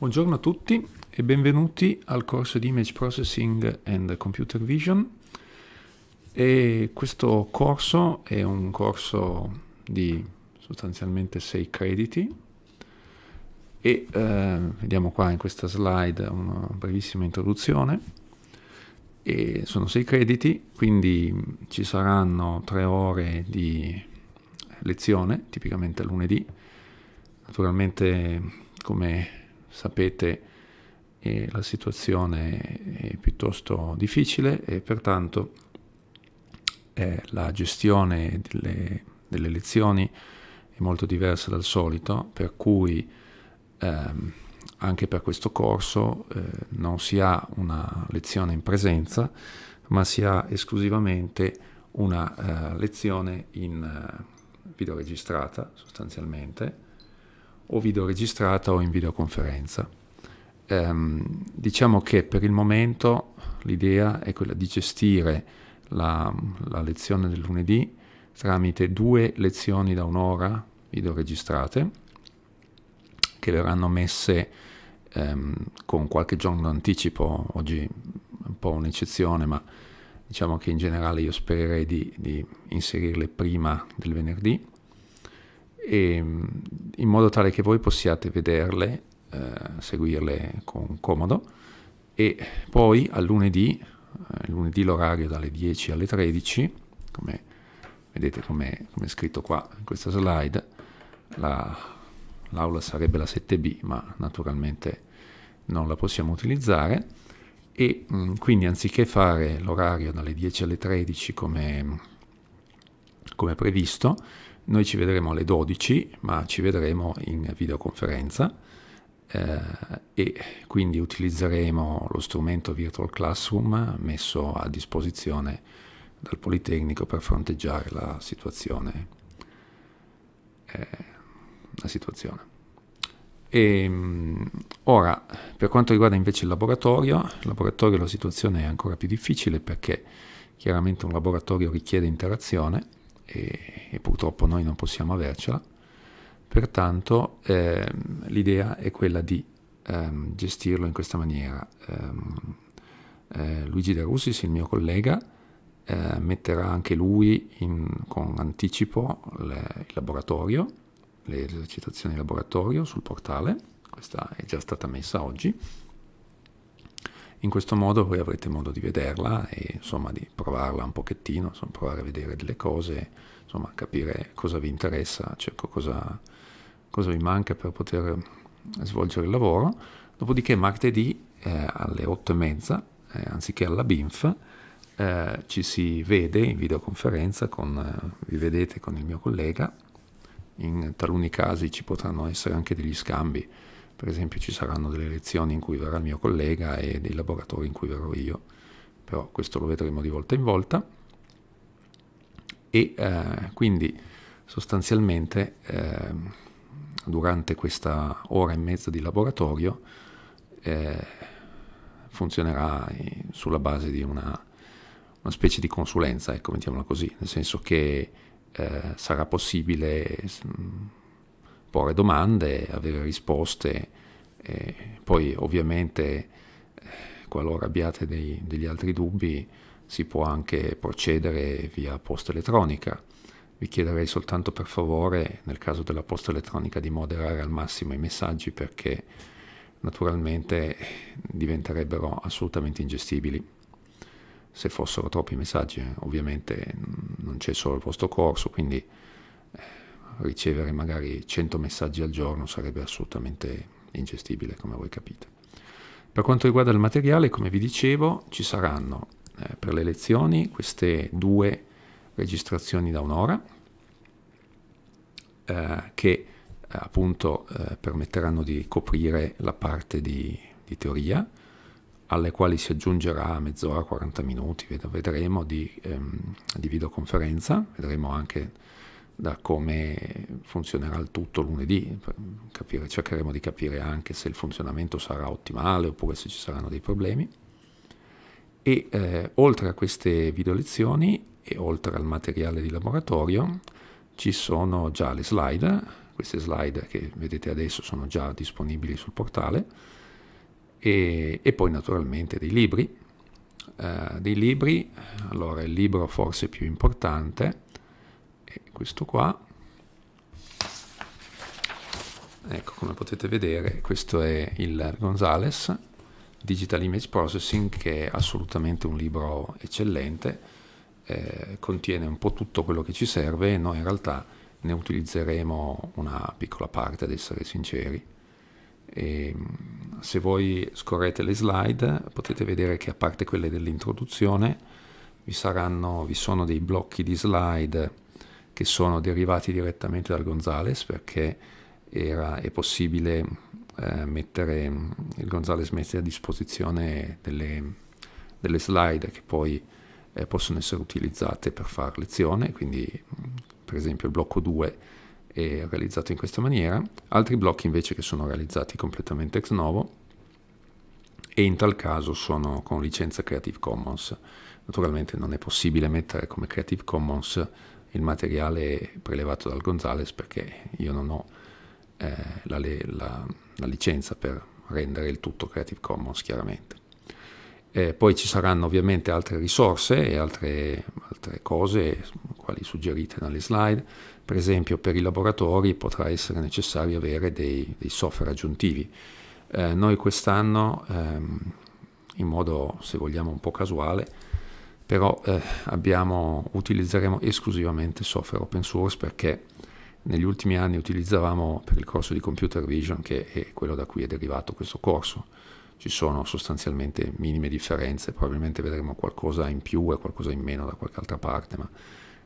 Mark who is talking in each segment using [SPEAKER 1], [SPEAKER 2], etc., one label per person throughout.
[SPEAKER 1] Buongiorno a tutti e benvenuti al corso di Image Processing and Computer Vision. E questo corso è un corso di sostanzialmente 6 crediti e eh, vediamo qua in questa slide una brevissima introduzione. E sono 6 crediti, quindi ci saranno 3 ore di lezione, tipicamente lunedì. Naturalmente come sapete eh, la situazione è piuttosto difficile e pertanto eh, la gestione delle, delle, elezioni è molto diversa dal solito, per cui ehm, anche per questo corso eh, non si ha una lezione in presenza, ma si ha esclusivamente una eh, lezione in eh, video registrata sostanzialmente o registrata o in videoconferenza. Ehm, diciamo che per il momento l'idea è quella di gestire la, la lezione del lunedì tramite due lezioni da un'ora video registrate che verranno messe ehm, con qualche giorno d'anticipo, oggi un po' un'eccezione, ma diciamo che in generale io spererei di, di inserirle prima del venerdì e, ehm, in modo tale che voi possiate vederle, eh, seguirle con comodo e poi a lunedì, eh, lunedì l'orario dalle 10 alle 13, come vedete come è scritto qua in questa slide, la, l'aula sarebbe la 7B, ma naturalmente non la possiamo utilizzare e mh, mm, quindi anziché fare l'orario dalle 10 alle 13 come, come previsto, noi ci vedremo alle 12, ma ci vedremo in videoconferenza eh, e quindi utilizzeremo lo strumento Virtual Classroom messo a disposizione dal Politecnico per fronteggiare la situazione. Eh, la situazione. E, ehm, ora, per quanto riguarda invece il laboratorio, il laboratorio la situazione è ancora più difficile perché chiaramente un laboratorio richiede interazione e, e purtroppo noi non possiamo avercela, pertanto eh, l'idea è quella di ehm, gestirlo in questa maniera. Ehm, eh, Luigi De Russis, il mio collega, eh, metterà anche lui in, con anticipo le, il laboratorio, le esercitazioni in laboratorio sul portale, questa è già stata messa oggi, in questo modo voi avrete modo di vederla e insomma di provarla un pochettino, insomma, provare a vedere delle cose, insomma capire cosa vi interessa, cioè cosa, cosa vi manca per poter svolgere il lavoro. Dopodiché martedì eh, alle 8 e mezza, eh, anziché alla BINF, eh, ci si vede in videoconferenza, con, eh, vi vedete con il mio collega, in taluni casi ci potranno essere anche degli scambi per esempio ci saranno delle lezioni in cui verrà il mio collega e dei laboratori in cui verrò io, però questo lo vedremo di volta in volta. E eh, quindi sostanzialmente eh, durante questa ora e mezza di laboratorio eh, funzionerà sulla base di una, una specie di consulenza, ecco, mettiamola così, nel senso che eh, sarà possibile... Mh, porre domande, avere risposte, e eh, poi ovviamente eh, qualora abbiate dei, degli altri dubbi si può anche procedere via posta elettronica. Vi chiederei soltanto per favore, nel caso della posta elettronica, di moderare al massimo i messaggi perché naturalmente eh, diventerebbero assolutamente ingestibili se fossero troppi messaggi. Ovviamente mm, non c'è solo il vostro corso, quindi ricevere magari 100 messaggi al giorno sarebbe assolutamente ingestibile, come voi capite. Per quanto riguarda il materiale, come vi dicevo, ci saranno eh, per le lezioni queste due registrazioni da un'ora eh, che eh, appunto eh, permetteranno di coprire la parte di, di, teoria alle quali si aggiungerà mezz'ora, 40 minuti, vedremo, di, ehm, di videoconferenza, vedremo anche da come funzionerà il tutto lunedì, capire, cercheremo di capire anche se il funzionamento sarà ottimale oppure se ci saranno dei problemi. E eh, oltre a queste video lezioni e oltre al materiale di laboratorio ci sono già le slide, queste slide che vedete adesso sono già disponibili sul portale, e, e poi naturalmente dei libri. Eh, dei libri, allora il libro forse più importante e questo qua. Ecco, come potete vedere, questo è il Gonzales Digital Image Processing, che è assolutamente un libro eccellente, eh, contiene un po' tutto quello che ci serve, noi in realtà ne utilizzeremo una piccola parte, ad essere sinceri. E se voi scorrete le slide potete vedere che a parte quelle dell'introduzione vi, vi, sono dei blocchi di slide che sono derivati direttamente dal Gonzales perché era, è possibile eh, mettere, il Gonzales mette a disposizione delle, delle slide che poi eh, possono essere utilizzate per fare lezione, quindi per esempio il blocco 2 è realizzato in questa maniera, altri blocchi invece che sono realizzati completamente ex novo e in tal caso sono con licenza Creative Commons. Naturalmente non è possibile mettere come Creative Commons il materiale prelevato dal Gonzales perché io non ho eh, la, la, la, licenza per rendere il tutto Creative Commons chiaramente. Eh, poi ci saranno ovviamente altre risorse e altre, altre cose, quali suggerite nelle slide. Per esempio per i laboratori potrà essere necessario avere dei, dei software aggiuntivi. Eh, noi quest'anno, ehm, in modo se vogliamo un po' casuale, però eh, abbiamo, utilizzeremo esclusivamente software open source perché negli ultimi anni utilizzavamo per il corso di computer vision che è quello da cui è derivato questo corso ci sono sostanzialmente minime differenze probabilmente vedremo qualcosa in più e qualcosa in meno da qualche altra parte ma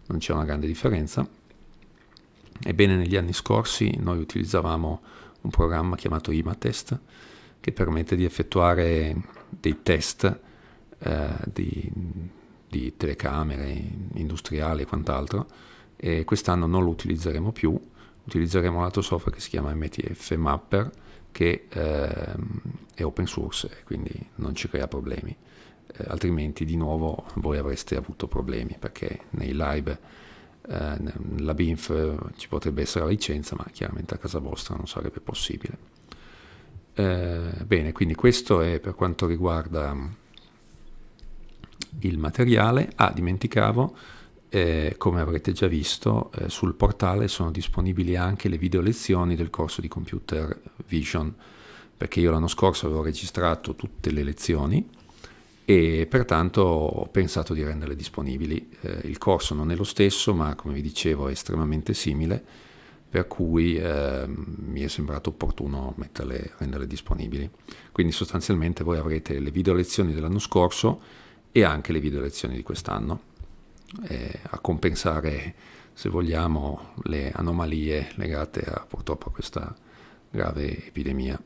[SPEAKER 1] non c'è una grande differenza ebbene negli anni scorsi noi utilizzavamo un programma chiamato IMATest che permette di effettuare dei test eh, di, di telecamere industriali e quant'altro, e quest'anno non lo utilizzeremo più, utilizzeremo un altro software che si chiama MTF Mapper, che eh, è open source, quindi non ci crea problemi, eh, altrimenti di nuovo voi avreste avuto problemi, perché nei live eh, la BINF ci potrebbe essere la licenza, ma chiaramente a casa vostra non sarebbe possibile. Eh, bene, quindi questo è per quanto riguarda il materiale. Ah, dimenticavo, eh, come avrete già visto, eh, sul portale sono disponibili anche le video lezioni del corso di Computer Vision, perché io l'anno scorso avevo registrato tutte le lezioni e pertanto ho pensato di renderle disponibili. Eh, il corso non è lo stesso, ma come vi dicevo è estremamente simile, per cui eh, mi è sembrato opportuno metterle, renderle disponibili. Quindi sostanzialmente voi avrete le video lezioni dell'anno scorso e anche le video lezioni di quest'anno, eh, a compensare, se vogliamo, le anomalie legate a, purtroppo a questa grave epidemia.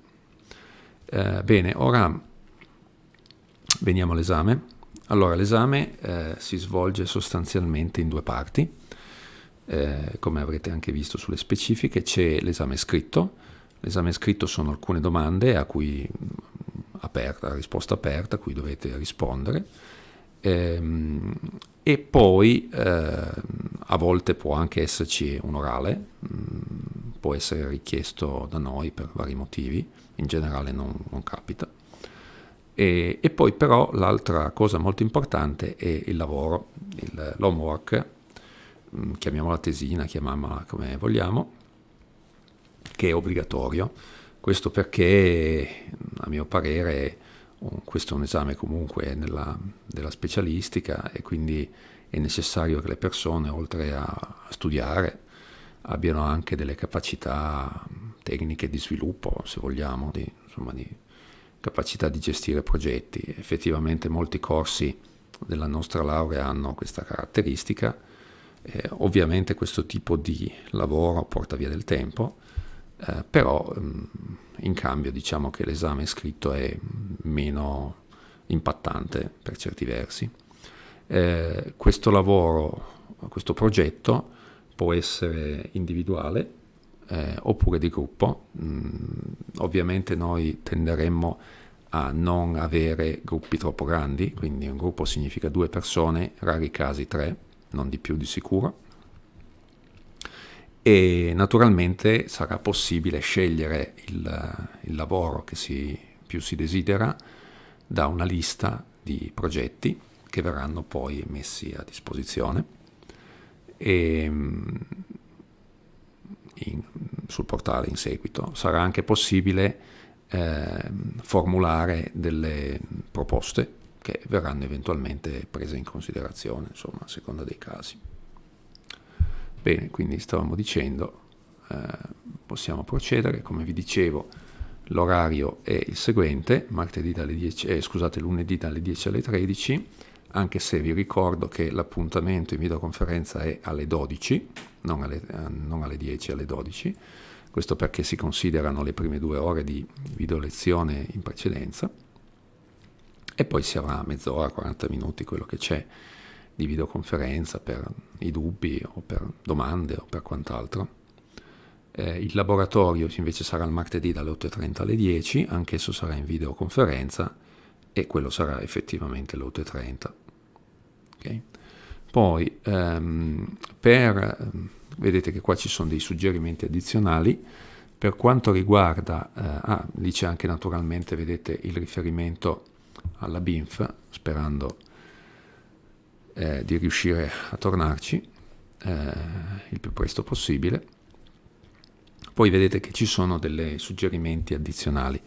[SPEAKER 1] Eh, bene, ora veniamo all'esame. Allora, l'esame eh, si svolge sostanzialmente in due parti. Eh, come avrete anche visto sulle specifiche, c'è l'esame scritto. L'esame scritto sono alcune domande a cui mm, aperta, risposta aperta, a cui dovete rispondere ehm, e poi eh, a volte può anche esserci un orale, mm, può essere richiesto da noi per vari motivi, in generale non, non capita. E, e, poi però l'altra cosa molto importante è il lavoro, il, l'homework, mm, chiamiamola tesina, chiamiamola come vogliamo, che è obbligatorio. Questo perché, a mio parere, un, questo è un esame comunque nella, della specialistica e quindi è necessario che le persone, oltre a studiare, abbiano anche delle capacità tecniche di sviluppo, se vogliamo, di, insomma, di capacità di gestire progetti. Effettivamente molti corsi della nostra laurea hanno questa caratteristica. Eh, ovviamente questo tipo di lavoro porta via del tempo, eh, però mm, in cambio diciamo che l'esame scritto è meno impattante per certi versi. Eh, questo lavoro, questo progetto può essere individuale eh, oppure di gruppo. Mm, ovviamente noi tenderemmo a non avere gruppi troppo grandi, quindi un gruppo significa due persone, rari casi tre, non di più di sicuro e naturalmente sarà possibile scegliere il, il lavoro che si, più si desidera da una lista di progetti che verranno poi messi a disposizione e ehm, in, sul portale in seguito. Sarà anche possibile eh, formulare delle proposte che verranno eventualmente prese in considerazione, insomma, a seconda dei casi. Bene, quindi stavamo dicendo, eh, possiamo procedere, come vi dicevo l'orario è il seguente, dalle 10, eh, scusate, lunedì dalle 10 alle 13, anche se vi ricordo che l'appuntamento in videoconferenza è alle 12, non alle, eh, non alle 10, alle 12, questo perché si considerano le prime due ore di video lezione in precedenza e poi si avrà mezz'ora, 40 minuti, quello che c'è di videoconferenza per i dubbi o per domande o per quant'altro. Eh, il laboratorio invece sarà il martedì dalle 8.30 alle 10, anch'esso sarà in videoconferenza e quello sarà effettivamente le 8.30. Okay? Poi, ehm, per, ehm, vedete che qua ci sono dei suggerimenti addizionali, per quanto riguarda, eh, ah, lì c'è anche naturalmente, vedete, il riferimento alla BINF, sperando eh, di riuscire a tornarci eh, il più presto possibile. Poi vedete che ci sono dei suggerimenti addizionali.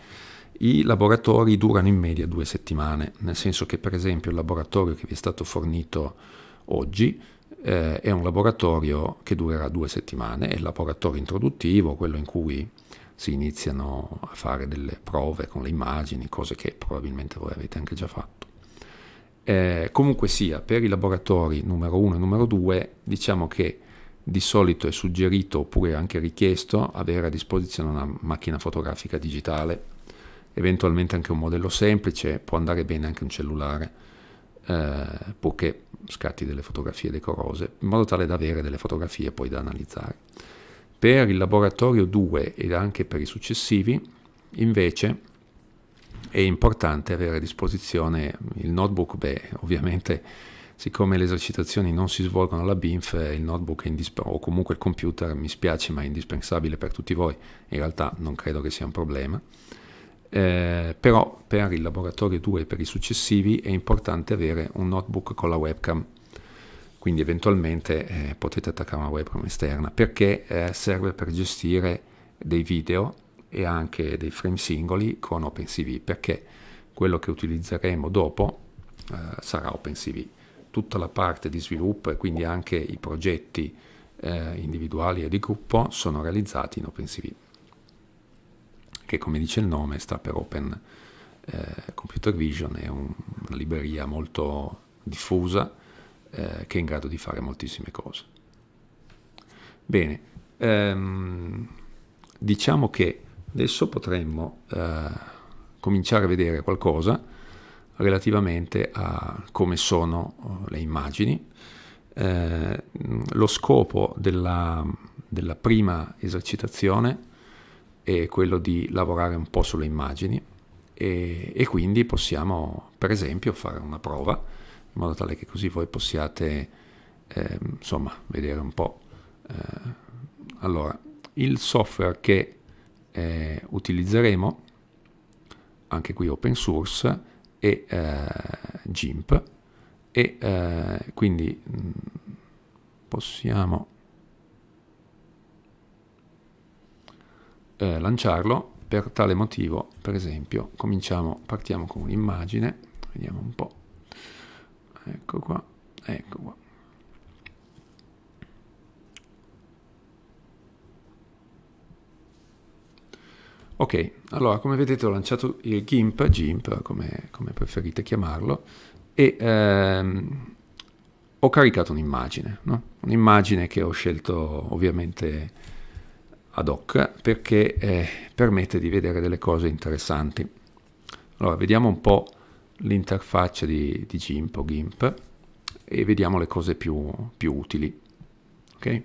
[SPEAKER 1] I laboratori durano in media due settimane, nel senso che per esempio il laboratorio che vi è stato fornito oggi eh, è un laboratorio che durerà due settimane, è il laboratorio introduttivo, quello in cui si iniziano a fare delle prove con le immagini, cose che probabilmente voi avete anche già fatto. Eh, comunque sia, per i laboratori numero 1 e numero 2 diciamo che di solito è suggerito oppure anche richiesto avere a disposizione una macchina fotografica digitale, eventualmente anche un modello semplice, può andare bene anche un cellulare, eh, purché scatti delle fotografie decorose, in modo tale da avere delle fotografie poi da analizzare. Per il laboratorio 2 ed anche per i successivi, invece, è importante avere a disposizione il notebook, beh, ovviamente siccome le esercitazioni non si svolgono alla BINF, il notebook indisp- o comunque il computer, mi spiace, ma è indispensabile per tutti voi, in realtà non credo che sia un problema. Eh, però per il laboratorio 2 e per i successivi è importante avere un notebook con la webcam quindi eventualmente eh, potete attaccare una webcam esterna perché eh, serve per gestire dei video e anche dei frame singoli con OpenCV perché quello che utilizzeremo dopo eh, sarà OpenCV. Tutta la parte di sviluppo e quindi anche i progetti eh, individuali e di gruppo sono realizzati in OpenCV che come dice il nome sta per Open eh, Computer Vision, è un, una libreria molto diffusa eh, che è in grado di fare moltissime cose. Bene, ehm, diciamo che Adesso potremmo eh, cominciare a vedere qualcosa relativamente a come sono eh, le immagini. Eh, lo scopo della, della prima esercitazione è quello di lavorare un po' sulle immagini e, e, quindi possiamo per esempio fare una prova in modo tale che così voi possiate eh, insomma vedere un po' eh, allora il software che eh, utilizzeremo anche qui open source e eh, GIMP e eh, quindi mm, possiamo eh, lanciarlo per tale motivo per esempio cominciamo partiamo con un'immagine vediamo un po' ecco qua ecco qua Ok, allora come vedete ho lanciato il GIMP, GIMP come, come preferite chiamarlo, e ehm, ho caricato un'immagine, no? un'immagine che ho scelto ovviamente ad hoc perché eh, permette di vedere delle cose interessanti. Allora vediamo un po' l'interfaccia di, di, GIMP o GIMP e vediamo le cose più, più utili. Ok,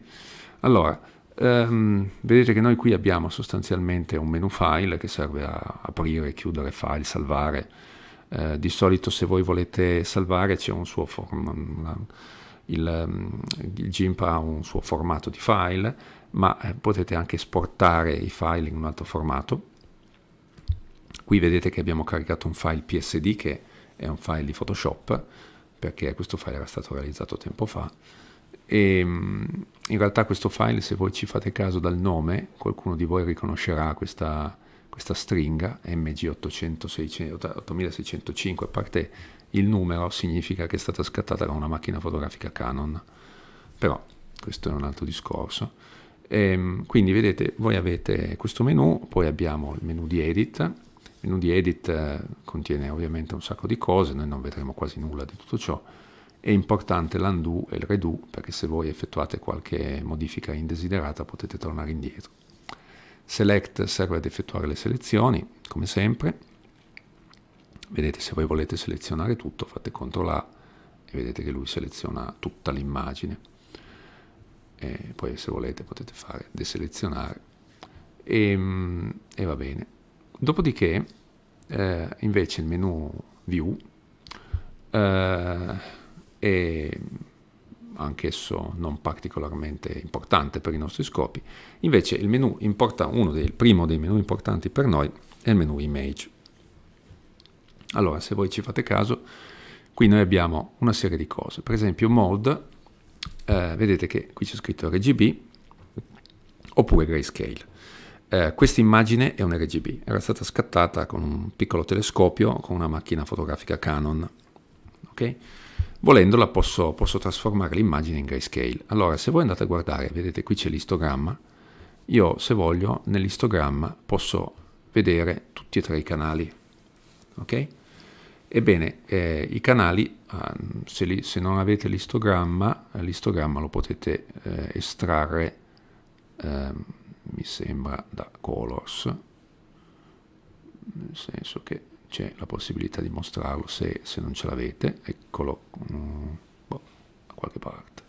[SPEAKER 1] Allora, Um, vedete che noi qui abbiamo sostanzialmente un menu file che serve a aprire, chiudere file, salvare. Uh, di solito se voi volete salvare c'è un suo form, il, ehm, il GIMP ha un suo formato di file, ma eh, potete anche esportare i file in un altro formato. Qui vedete che abbiamo caricato un file PSD che è un file di Photoshop perché questo file era stato realizzato tempo fa e, mm, in realtà questo file, se voi ci fate caso dal nome, qualcuno di voi riconoscerà questa, questa stringa MG8605, a parte il numero, significa che è stata scattata da una macchina fotografica Canon. Però questo è un altro discorso. E, ehm, quindi vedete, voi avete questo menu, poi abbiamo il menu di edit. Il menu di edit eh, contiene ovviamente un sacco di cose, noi non vedremo quasi nulla di tutto ciò è importante l'undo e il redo perché se voi effettuate qualche modifica indesiderata potete tornare indietro. Select serve ad effettuare le selezioni, come sempre. Vedete se voi volete selezionare tutto, fate CTRL A e vedete che lui seleziona tutta l'immagine. E poi se volete potete fare deselezionare e, ehm, e va bene. Dopodiché eh, invece il menu View eh, e anch'esso non particolarmente importante per i nostri scopi. Invece il menu importa, uno dei, primo dei menu importanti per noi è il menu image. Allora, se voi ci fate caso, qui noi abbiamo una serie di cose. Per esempio mode, eh, vedete che qui c'è scritto RGB oppure grayscale. Eh, questa immagine è un RGB, era stata scattata con un piccolo telescopio con una macchina fotografica Canon. Okay? volendola posso, posso trasformare l'immagine in grayscale. Allora, se voi andate a guardare, vedete qui c'è l'istogramma, io se voglio nell'istogramma posso vedere tutti e tre i canali, ok? Ebbene, eh, i canali, ah, se, li, se, non avete l'istogramma, l'istogramma lo potete eh, estrarre, ehm, mi sembra, da colors, nel senso che c'è la possibilità di mostrarlo se, se non ce l'avete, eccolo mm, boh, a qualche parte.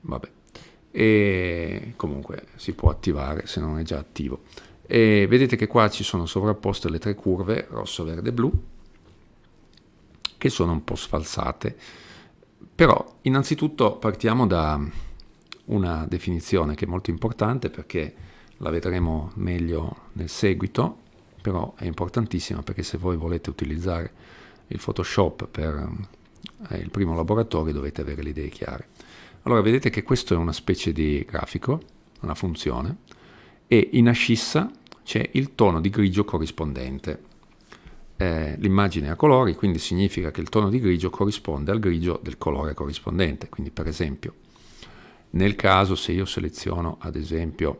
[SPEAKER 1] Vabbè, e comunque si può attivare se non è già attivo. E vedete che qua ci sono sovrapposte le tre curve rosso, verde e blu che sono un po' sfalsate. Però innanzitutto partiamo da una definizione che è molto importante perché la vedremo meglio nel seguito, però è importantissima perché se voi volete utilizzare il Photoshop per eh, il primo laboratorio dovete avere le idee chiare. Allora vedete che questo è una specie di grafico, una funzione, e in ascissa c'è il tono di grigio corrispondente. Eh, l'immagine è a colori, quindi significa che il tono di grigio corrisponde al grigio del colore corrispondente. Quindi per esempio, nel caso se io seleziono ad esempio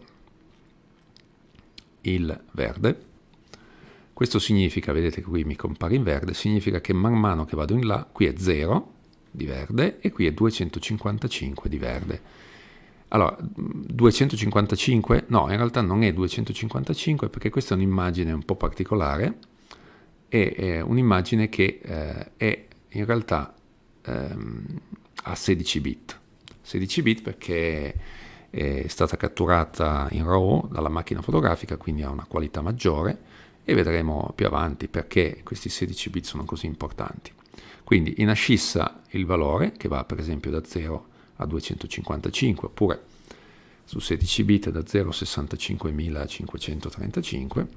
[SPEAKER 1] il verde. Questo significa, vedete che qui mi compare in verde, significa che man mano che vado in là, qui è 0 di verde e qui è 255 di verde. Allora, 255? No, in realtà non è 255 perché questa è un'immagine un po' particolare, è, è un'immagine che eh, è in realtà ehm, a 16 bit. 16 bit perché è stata catturata in RAW dalla macchina fotografica, quindi ha una qualità maggiore e vedremo più avanti perché questi 16 bit sono così importanti. Quindi in ascissa il valore che va per esempio da 0 a 255 oppure su 16 bit da 0 a 65535,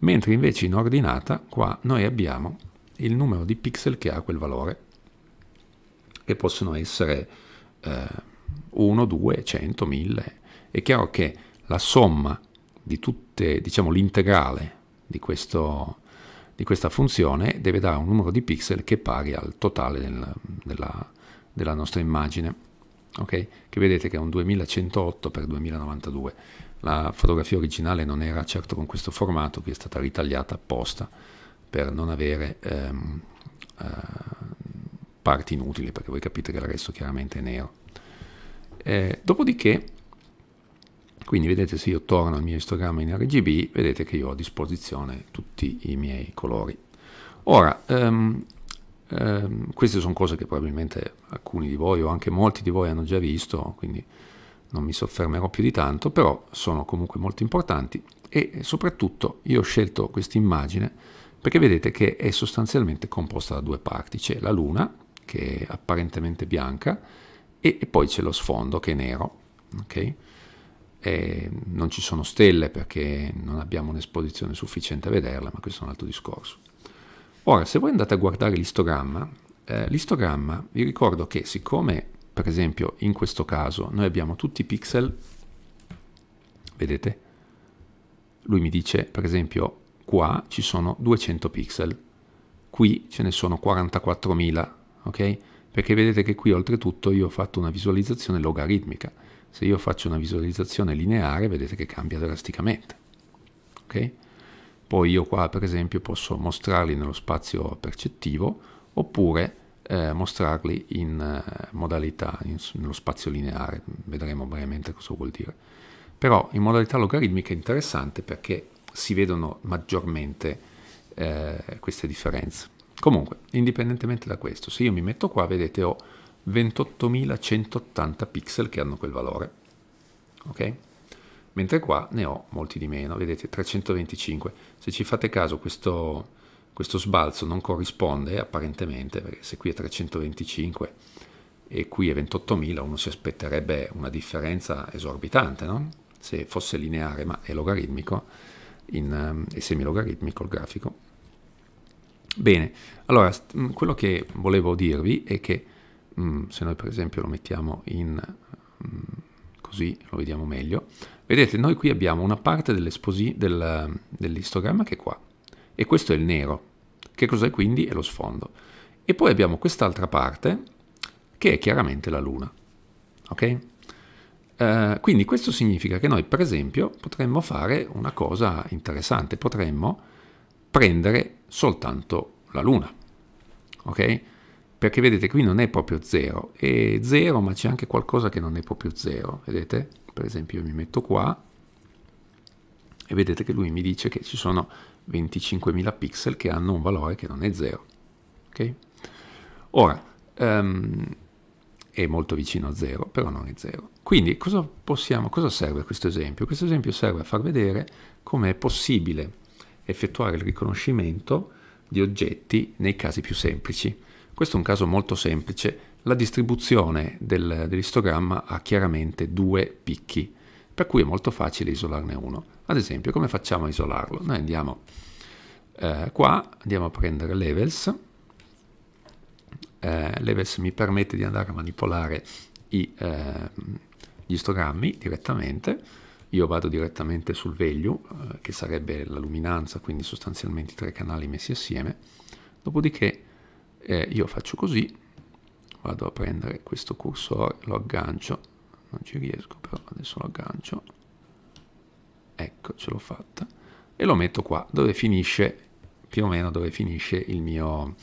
[SPEAKER 1] mentre invece in ordinata qua noi abbiamo il numero di pixel che ha quel valore che possono essere eh, 1, 2, 100, 1000. È chiaro che la somma di tutte, diciamo l'integrale di, questo, di questa funzione deve dare un numero di pixel che è pari al totale del, della, della, nostra immagine. Okay? Che vedete che è un 2108 x 2092. La fotografia originale non era certo con questo formato, qui è stata ritagliata apposta per non avere ehm, eh, parti inutili, perché voi capite che il resto chiaramente è nero. Eh, dopodiché, quindi vedete se io torno al mio istogramma in RGB, vedete che io ho a disposizione tutti i miei colori. Ora, um, um, queste sono cose che probabilmente alcuni di voi o anche molti di voi hanno già visto, quindi non mi soffermerò più di tanto, però sono comunque molto importanti e soprattutto io ho scelto questa immagine perché vedete che è sostanzialmente composta da due parti, c'è la luna che è apparentemente bianca e, e poi c'è lo sfondo che è nero. Okay? E non ci sono stelle perché non abbiamo un'esposizione sufficiente a vederle, ma questo è un altro discorso. Ora, se voi andate a guardare l'istogramma, eh, l'istogramma vi ricordo che siccome, per esempio, in questo caso noi abbiamo tutti i pixel, vedete, lui mi dice, per esempio, qua ci sono 200 pixel, qui ce ne sono 44.000, ok? perché vedete che qui oltretutto io ho fatto una visualizzazione logaritmica. Se io faccio una visualizzazione lineare vedete che cambia drasticamente. Okay? Poi io qua per esempio posso mostrarli nello spazio percettivo oppure eh, mostrarli in eh, modalità, in, nello spazio lineare, vedremo brevemente cosa vuol dire. Però in modalità logaritmica è interessante perché si vedono maggiormente eh, queste differenze. Comunque, indipendentemente da questo, se io mi metto qua, vedete ho 28.180 pixel che hanno quel valore, ok? Mentre qua ne ho molti di meno, vedete 325. Se ci fate caso, questo, questo sbalzo non corrisponde apparentemente, perché se qui è 325 e qui è 28.000, uno si aspetterebbe una differenza esorbitante, no? Se fosse lineare, ma è logaritmico, in, ehm, è semilogaritmico il grafico Bene, allora mm, quello che volevo dirvi è che mm, se noi per esempio lo mettiamo in mm, così lo vediamo meglio, vedete noi qui abbiamo una parte del, dell'istogramma che è qua e questo è il nero, che cos'è quindi? È lo sfondo. E poi abbiamo quest'altra parte che è chiaramente la luna. Ok? Uh, quindi questo significa che noi per esempio potremmo fare una cosa interessante, potremmo prendere soltanto la Luna. Ok? Perché vedete, qui non è proprio 0, è 0, ma c'è anche qualcosa che non è proprio 0. Vedete? Per esempio, io mi metto qua e vedete che lui mi dice che ci sono 25.000 pixel che hanno un valore che non è 0. Ok? Ora, um, è molto vicino a 0, però non è 0. Quindi cosa, possiamo, cosa serve questo esempio? Questo esempio serve a far vedere come è possibile effettuare il riconoscimento di oggetti nei casi più semplici. Questo è un caso molto semplice, la distribuzione del, dell'istogramma ha chiaramente due picchi, per cui è molto facile isolarne uno. Ad esempio, come facciamo a isolarlo? Noi andiamo eh, qua, andiamo a prendere levels, eh, levels mi permette di andare a manipolare i, eh, gli istogrammi direttamente, io vado direttamente sul veglio, eh, che sarebbe la luminanza, quindi sostanzialmente i tre canali messi assieme, dopodiché eh, io faccio così, vado a prendere questo cursore, lo aggancio, non ci riesco però adesso lo aggancio, ecco ce l'ho fatta, e lo metto qua dove finisce, più o meno dove finisce il mio,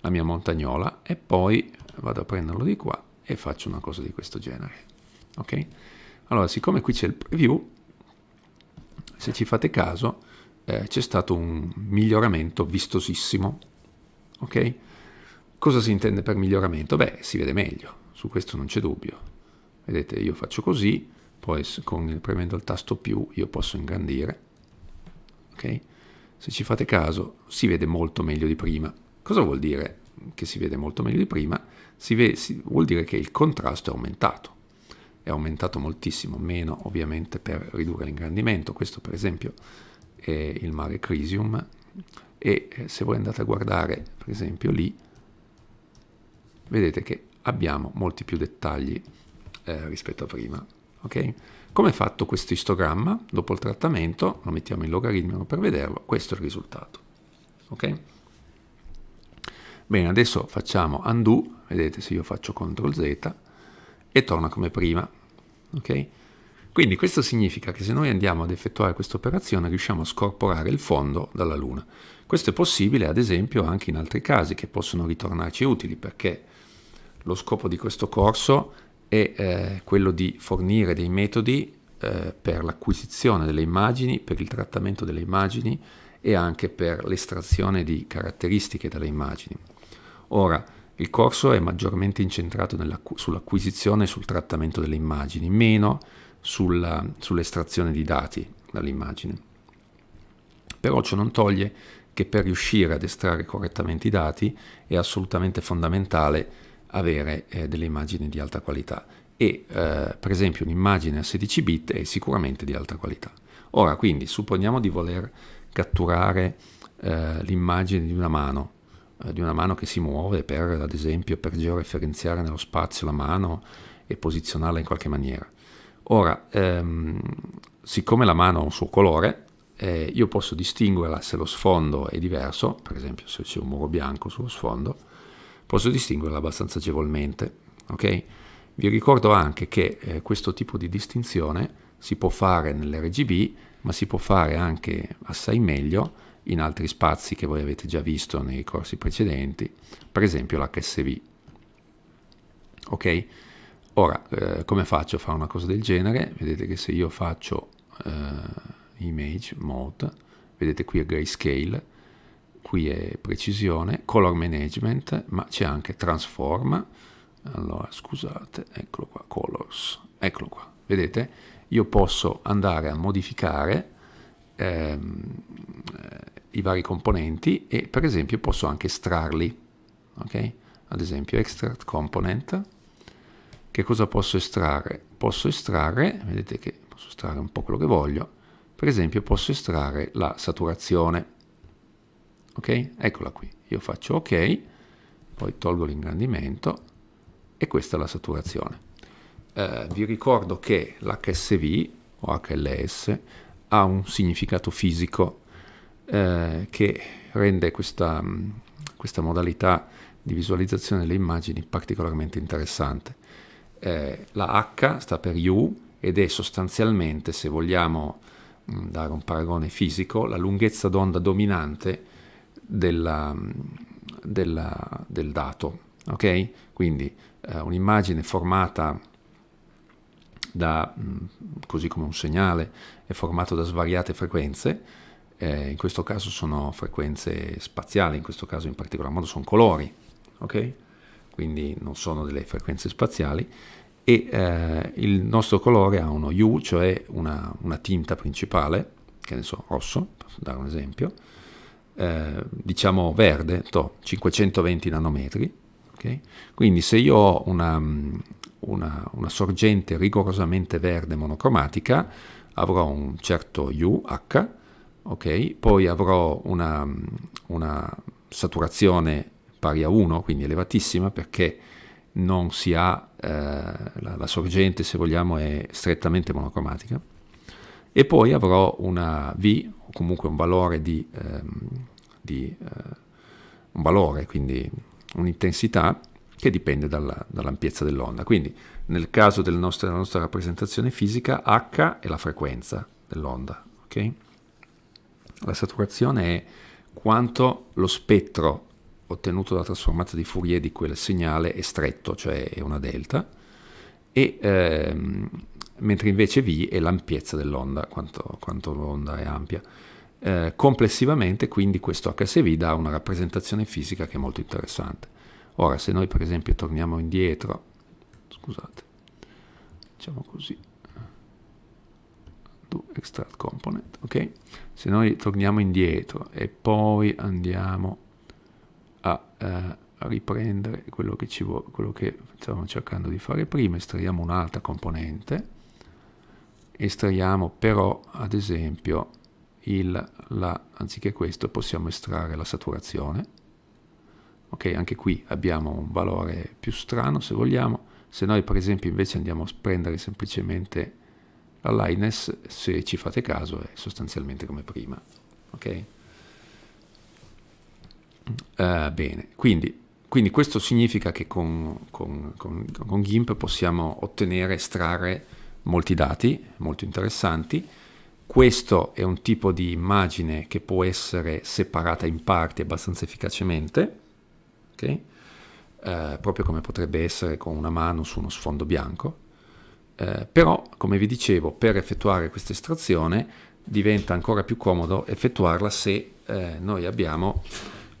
[SPEAKER 1] la mia montagnola, e poi vado a prenderlo di qua e faccio una cosa di questo genere. Okay? Allora, siccome qui c'è il preview, se ci fate caso, eh, c'è stato un miglioramento vistosissimo. Ok? Cosa si intende per miglioramento? Beh, si vede meglio, su questo non c'è dubbio. Vedete, io faccio così, poi con il, premendo il tasto più io posso ingrandire. Ok? Se ci fate caso, si vede molto meglio di prima. Cosa vuol dire che si vede molto meglio di prima? Si vede, si, vuol dire che il contrasto è aumentato è aumentato moltissimo, meno ovviamente per ridurre l'ingrandimento. Questo per esempio è il mare Crisium e eh, se voi andate a guardare per esempio lì vedete che abbiamo molti più dettagli eh, rispetto a prima. Okay? Come è fatto questo istogramma? Dopo il trattamento lo mettiamo in logaritmo per vederlo, questo è il risultato. Okay? Bene, adesso facciamo undo, vedete se io faccio CTRL Z e torna come prima. Okay? Quindi questo significa che se noi andiamo ad effettuare questa operazione riusciamo a scorporare il fondo dalla Luna. Questo è possibile ad esempio anche in altri casi che possono ritornarci utili perché lo scopo di questo corso è eh, quello di fornire dei metodi eh, per l'acquisizione delle immagini, per il trattamento delle immagini e anche per l'estrazione di caratteristiche dalle immagini. Ora, il corso è maggiormente incentrato sull'acquisizione e sul trattamento delle immagini, meno sulla, sull'estrazione di dati dall'immagine. Però ciò non toglie che per riuscire ad estrarre correttamente i dati è assolutamente fondamentale avere eh, delle immagini di alta qualità e eh, per esempio un'immagine a 16 bit è sicuramente di alta qualità. Ora quindi supponiamo di voler catturare eh, l'immagine di una mano eh, di una mano che si muove per, ad esempio, per georeferenziare nello spazio la mano e posizionarla in qualche maniera. Ora, ehm, siccome la mano ha un suo colore, eh, io posso distinguerla se lo sfondo è diverso, per esempio se c'è un muro bianco sullo sfondo, posso distinguerla abbastanza agevolmente. Okay? Vi ricordo anche che eh, questo tipo di distinzione si può fare nell'RGB, ma si può fare anche assai meglio in altri spazi che voi avete già visto nei corsi precedenti, per esempio l'HSV. Ok? Ora, eh, come faccio a fare una cosa del genere? Vedete che se io faccio eh, image mode, vedete qui è grayscale, qui è precisione, color management, ma c'è anche transform, allora scusate, eccolo qua, colors, eccolo qua, vedete? Io posso andare a modificare ehm, i vari componenti e per esempio posso anche estrarli. Okay? Ad esempio extract component. Che cosa posso estrarre? Posso estrarre, vedete che posso estrarre un po' quello che voglio. Per esempio posso estrarre la saturazione. Ok? Eccola qui. Io faccio ok, poi tolgo l'ingrandimento e questa è la saturazione. Eh, vi ricordo che l'HSV o HLS ha un significato fisico eh, che rende questa, mm, questa, modalità di visualizzazione delle immagini particolarmente interessante. Eh, la H sta per U ed è sostanzialmente, se vogliamo mm, dare un paragone fisico, la lunghezza d'onda dominante della, mm, della, del dato. Okay? Quindi eh, un'immagine formata da, così come un segnale, è formato da svariate frequenze, eh, in questo caso sono frequenze spaziali, in questo caso in particolar modo sono colori, ok? Quindi non sono delle frequenze spaziali e eh, il nostro colore ha uno U, cioè una, una, tinta principale, che ne so, rosso, per dare un esempio, eh, diciamo verde, to, 520 nanometri, okay? quindi se io ho una, una, una sorgente rigorosamente verde monocromatica avrò un certo UH ok? Poi avrò una, una saturazione pari a 1, quindi elevatissima, perché non si ha eh, la, la, sorgente, se vogliamo, è strettamente monocromatica. E poi avrò una V, o comunque un valore di, ehm, di eh, un valore, quindi un'intensità che dipende dalla, dall'ampiezza dell'onda. Quindi nel caso del nostro, della nostra rappresentazione fisica, H è la frequenza dell'onda. Okay? La saturazione è quanto lo spettro ottenuto dalla trasformata di Fourier di quel segnale è stretto, cioè è una delta, e, ehm, mentre invece V è l'ampiezza dell'onda, quanto, quanto l'onda è ampia. Eh, complessivamente quindi questo HSV dà una rappresentazione fisica che è molto interessante. Ora se noi per esempio torniamo indietro, scusate, facciamo così, to extract component, ok? Se noi torniamo indietro e poi andiamo a, eh, a riprendere quello che, ci vuole, quello che stavamo cercando di fare prima, estraiamo un'altra componente, estraiamo però ad esempio il, la, anziché questo possiamo estrarre la saturazione, ok? Anche qui abbiamo un valore più strano se vogliamo, se noi per esempio invece andiamo a prendere semplicemente la lightness, se ci fate caso, è sostanzialmente come prima. Ok? Uh, bene, quindi, quindi, questo significa che con, con, con, con, GIMP possiamo ottenere, estrarre molti dati molto interessanti. Questo è un tipo di immagine che può essere separata in parti abbastanza efficacemente, okay? uh, proprio come potrebbe essere con una mano su uno sfondo bianco. Eh, però, come vi dicevo, per effettuare questa estrazione diventa ancora più comodo effettuarla se eh, noi abbiamo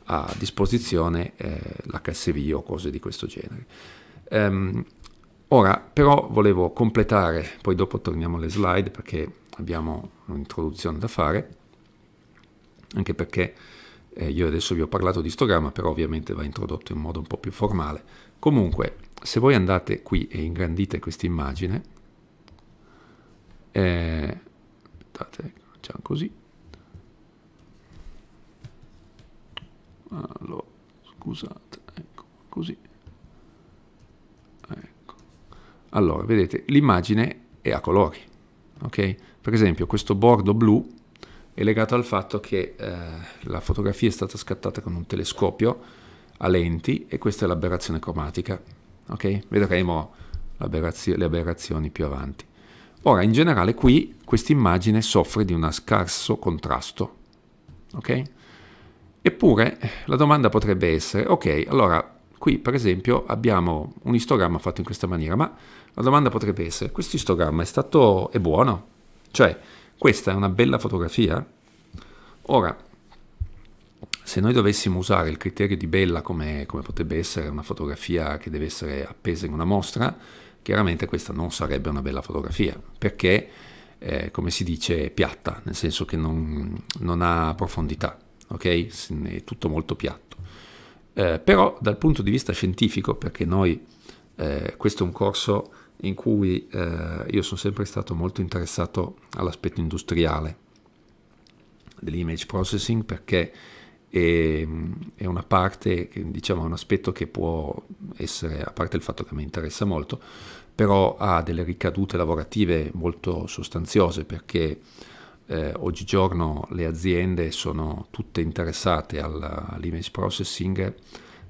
[SPEAKER 1] a disposizione eh, l'HSV o cose di questo genere. Um, ora, però, volevo completare, poi dopo torniamo alle slide perché abbiamo un'introduzione da fare, anche perché eh, io adesso vi ho parlato di histogramma, però ovviamente va introdotto in modo un po' più formale. Comunque, se voi andate qui e ingrandite questa immagine, eh, date, facciamo così, allora, scusate, ecco, così, ecco. Allora, vedete, l'immagine è a colori, ok? Per esempio, questo bordo blu è legato al fatto che eh, la fotografia è stata scattata con un telescopio a lenti e questa è l'aberrazione cromatica. Okay? Vedremo le aberrazioni più avanti. Ora, in generale, qui questa immagine soffre di uno scarso contrasto. Okay? Eppure, la domanda potrebbe essere, ok, allora, qui per esempio abbiamo un istogramma fatto in questa maniera, ma la domanda potrebbe essere, questo istogramma è stato, è buono? Cioè, questa è una bella fotografia? Ora, se noi dovessimo usare il criterio di Bella come, come, potrebbe essere una fotografia che deve essere appesa in una mostra, chiaramente questa non sarebbe una bella fotografia, perché eh, come si dice è piatta, nel senso che non, non ha profondità, okay? È tutto molto piatto. Eh, però dal punto di vista scientifico, perché noi, eh, questo è un corso in cui eh, io sono sempre stato molto interessato all'aspetto industriale dell'image processing perché e, è una parte, diciamo, un aspetto che può essere, a parte il fatto che mi interessa molto, però ha delle ricadute lavorative molto sostanziose perché eh, oggigiorno le aziende sono tutte interessate all'image processing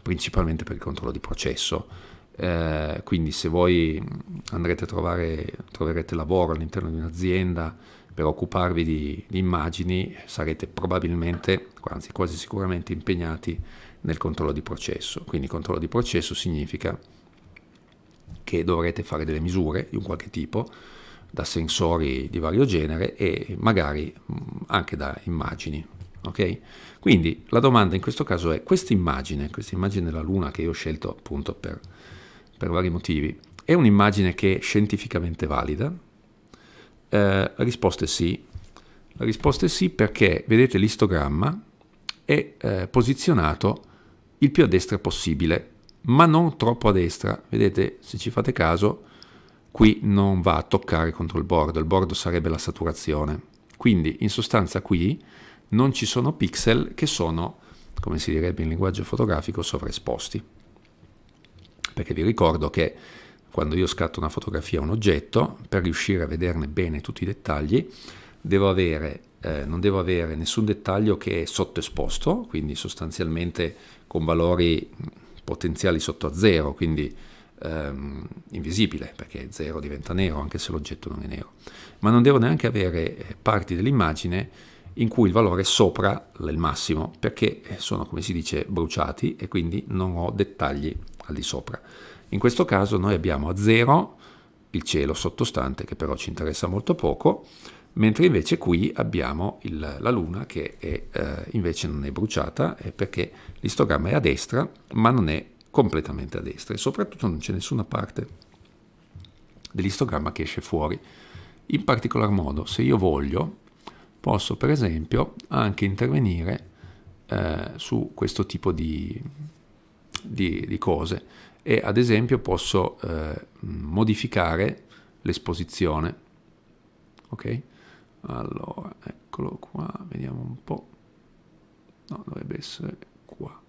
[SPEAKER 1] principalmente per il controllo di processo. Eh, quindi se voi andrete a trovare, troverete lavoro all'interno di un'azienda, per occuparvi di, di immagini sarete probabilmente, anzi quasi sicuramente impegnati nel controllo di processo. Quindi controllo di processo significa che dovrete fare delle misure di un qualche tipo da sensori di vario genere e magari anche da immagini. Okay? Quindi la domanda in questo caso è questa immagine, questa immagine della Luna che io ho scelto appunto per, per vari motivi, è un'immagine che è scientificamente valida, la eh, risposta è sì. La risposta è sì perché, vedete, l'istogramma è eh, posizionato il più a destra possibile, ma non troppo a destra. Vedete, se ci fate caso, qui non va a toccare contro il bordo, il bordo sarebbe la saturazione. Quindi, in sostanza, qui non ci sono pixel che sono, come si direbbe in linguaggio fotografico, sovraesposti. Perché vi ricordo che quando io scatto una fotografia a un oggetto, per riuscire a vederne bene tutti i dettagli, devo avere, eh, non devo avere nessun dettaglio che è sottoesposto, quindi sostanzialmente con valori potenziali sotto a zero, quindi ehm, invisibile, perché zero diventa nero anche se l'oggetto non è nero. Ma non devo neanche avere eh, parti dell'immagine in cui il valore è sopra il massimo, perché sono, come si dice, bruciati e quindi non ho dettagli al di sopra. In questo caso noi abbiamo a zero il cielo sottostante che però ci interessa molto poco, mentre invece qui abbiamo il, la luna che è, eh, invece non è bruciata è perché l'istogramma è a destra ma non è completamente a destra e soprattutto non c'è nessuna parte dell'istogramma che esce fuori. In particolar modo se io voglio posso per esempio anche intervenire eh, su questo tipo di, di, di cose e ad esempio posso eh, modificare l'esposizione. Ok? Allora, eccolo qua, vediamo un po'. No, dovrebbe essere qua.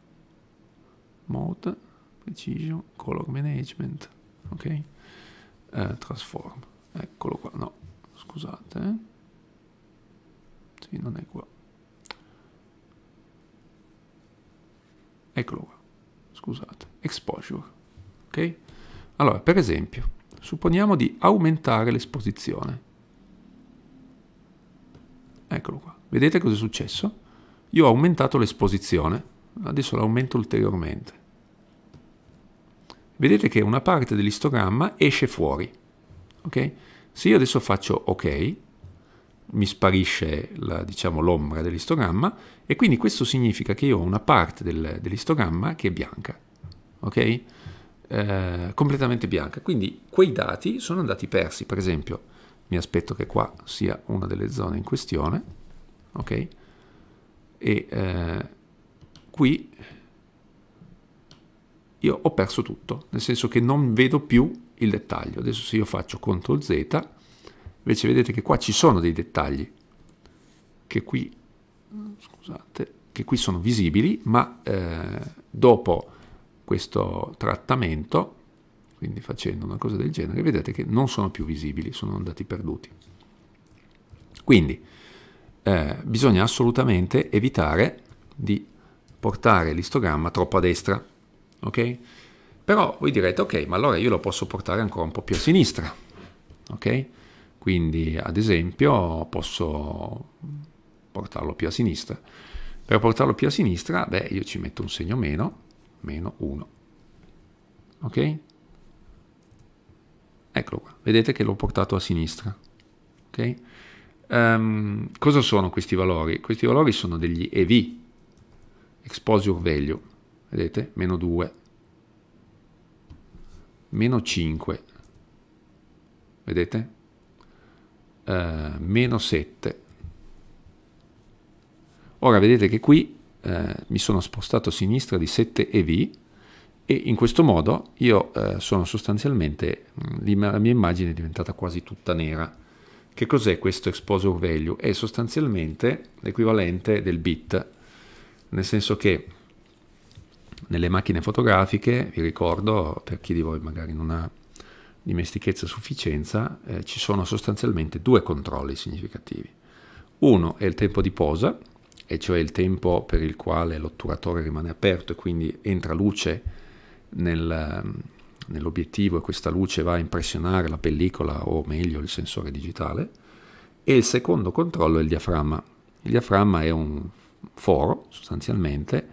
[SPEAKER 1] Mode, precision, color management. Ok? Eh, transform. Eccolo qua. No, scusate. Eh. Sì, non è qua. Eccolo qua. Scusate. Exposure. Okay? Allora, per esempio, supponiamo di aumentare l'esposizione. Eccolo qua. Vedete cosa è successo? Io ho aumentato l'esposizione, adesso l'aumento ulteriormente. Vedete che una parte dell'istogramma esce fuori. Okay? Se io adesso faccio OK, mi sparisce diciamo, l'ombra diciamo, dell'istogramma e quindi questo significa che io ho una parte del, dell'istogramma che è bianca. Okay? Eh, completamente bianca. Quindi quei dati sono andati persi, per esempio, mi aspetto che qua sia una delle zone in questione, ok? E eh, qui io ho perso tutto, nel senso che non vedo più il dettaglio. Adesso se io faccio CTRL Z, invece vedete che qua ci sono dei dettagli che qui, scusate, che qui sono visibili, ma eh, dopo questo trattamento, quindi facendo una cosa del genere, vedete che non sono più visibili, sono andati perduti. Quindi eh, bisogna assolutamente evitare di portare l'istogramma troppo a destra, ok? Però voi direte, ok, ma allora io lo posso portare ancora un po' più a sinistra, ok? Quindi ad esempio posso portarlo più a sinistra. Per portarlo più a sinistra, beh, io ci metto un segno meno, meno 1. Ok? Eccolo qua, vedete che l'ho portato a sinistra. Ok? Um, cosa sono questi valori? Questi valori sono degli EV, exposure value, vedete? Meno 2, meno 5, vedete? Uh, meno 7. Ora vedete che qui eh, mi sono spostato a sinistra di 7 EV e in questo modo io eh, sono sostanzialmente, la mia immagine è diventata quasi tutta nera. Che cos'è questo exposure value? È sostanzialmente l'equivalente del bit, nel senso che nelle macchine fotografiche, vi ricordo per chi di voi magari non ha dimestichezza a sufficienza, eh, ci sono sostanzialmente due controlli significativi. Uno è il tempo di posa, e cioè il tempo per il quale l'otturatore rimane aperto e quindi entra luce nel, nell'obiettivo e questa luce va a impressionare la pellicola o meglio il sensore digitale e il secondo controllo è il diaframma. Il diaframma è un foro sostanzialmente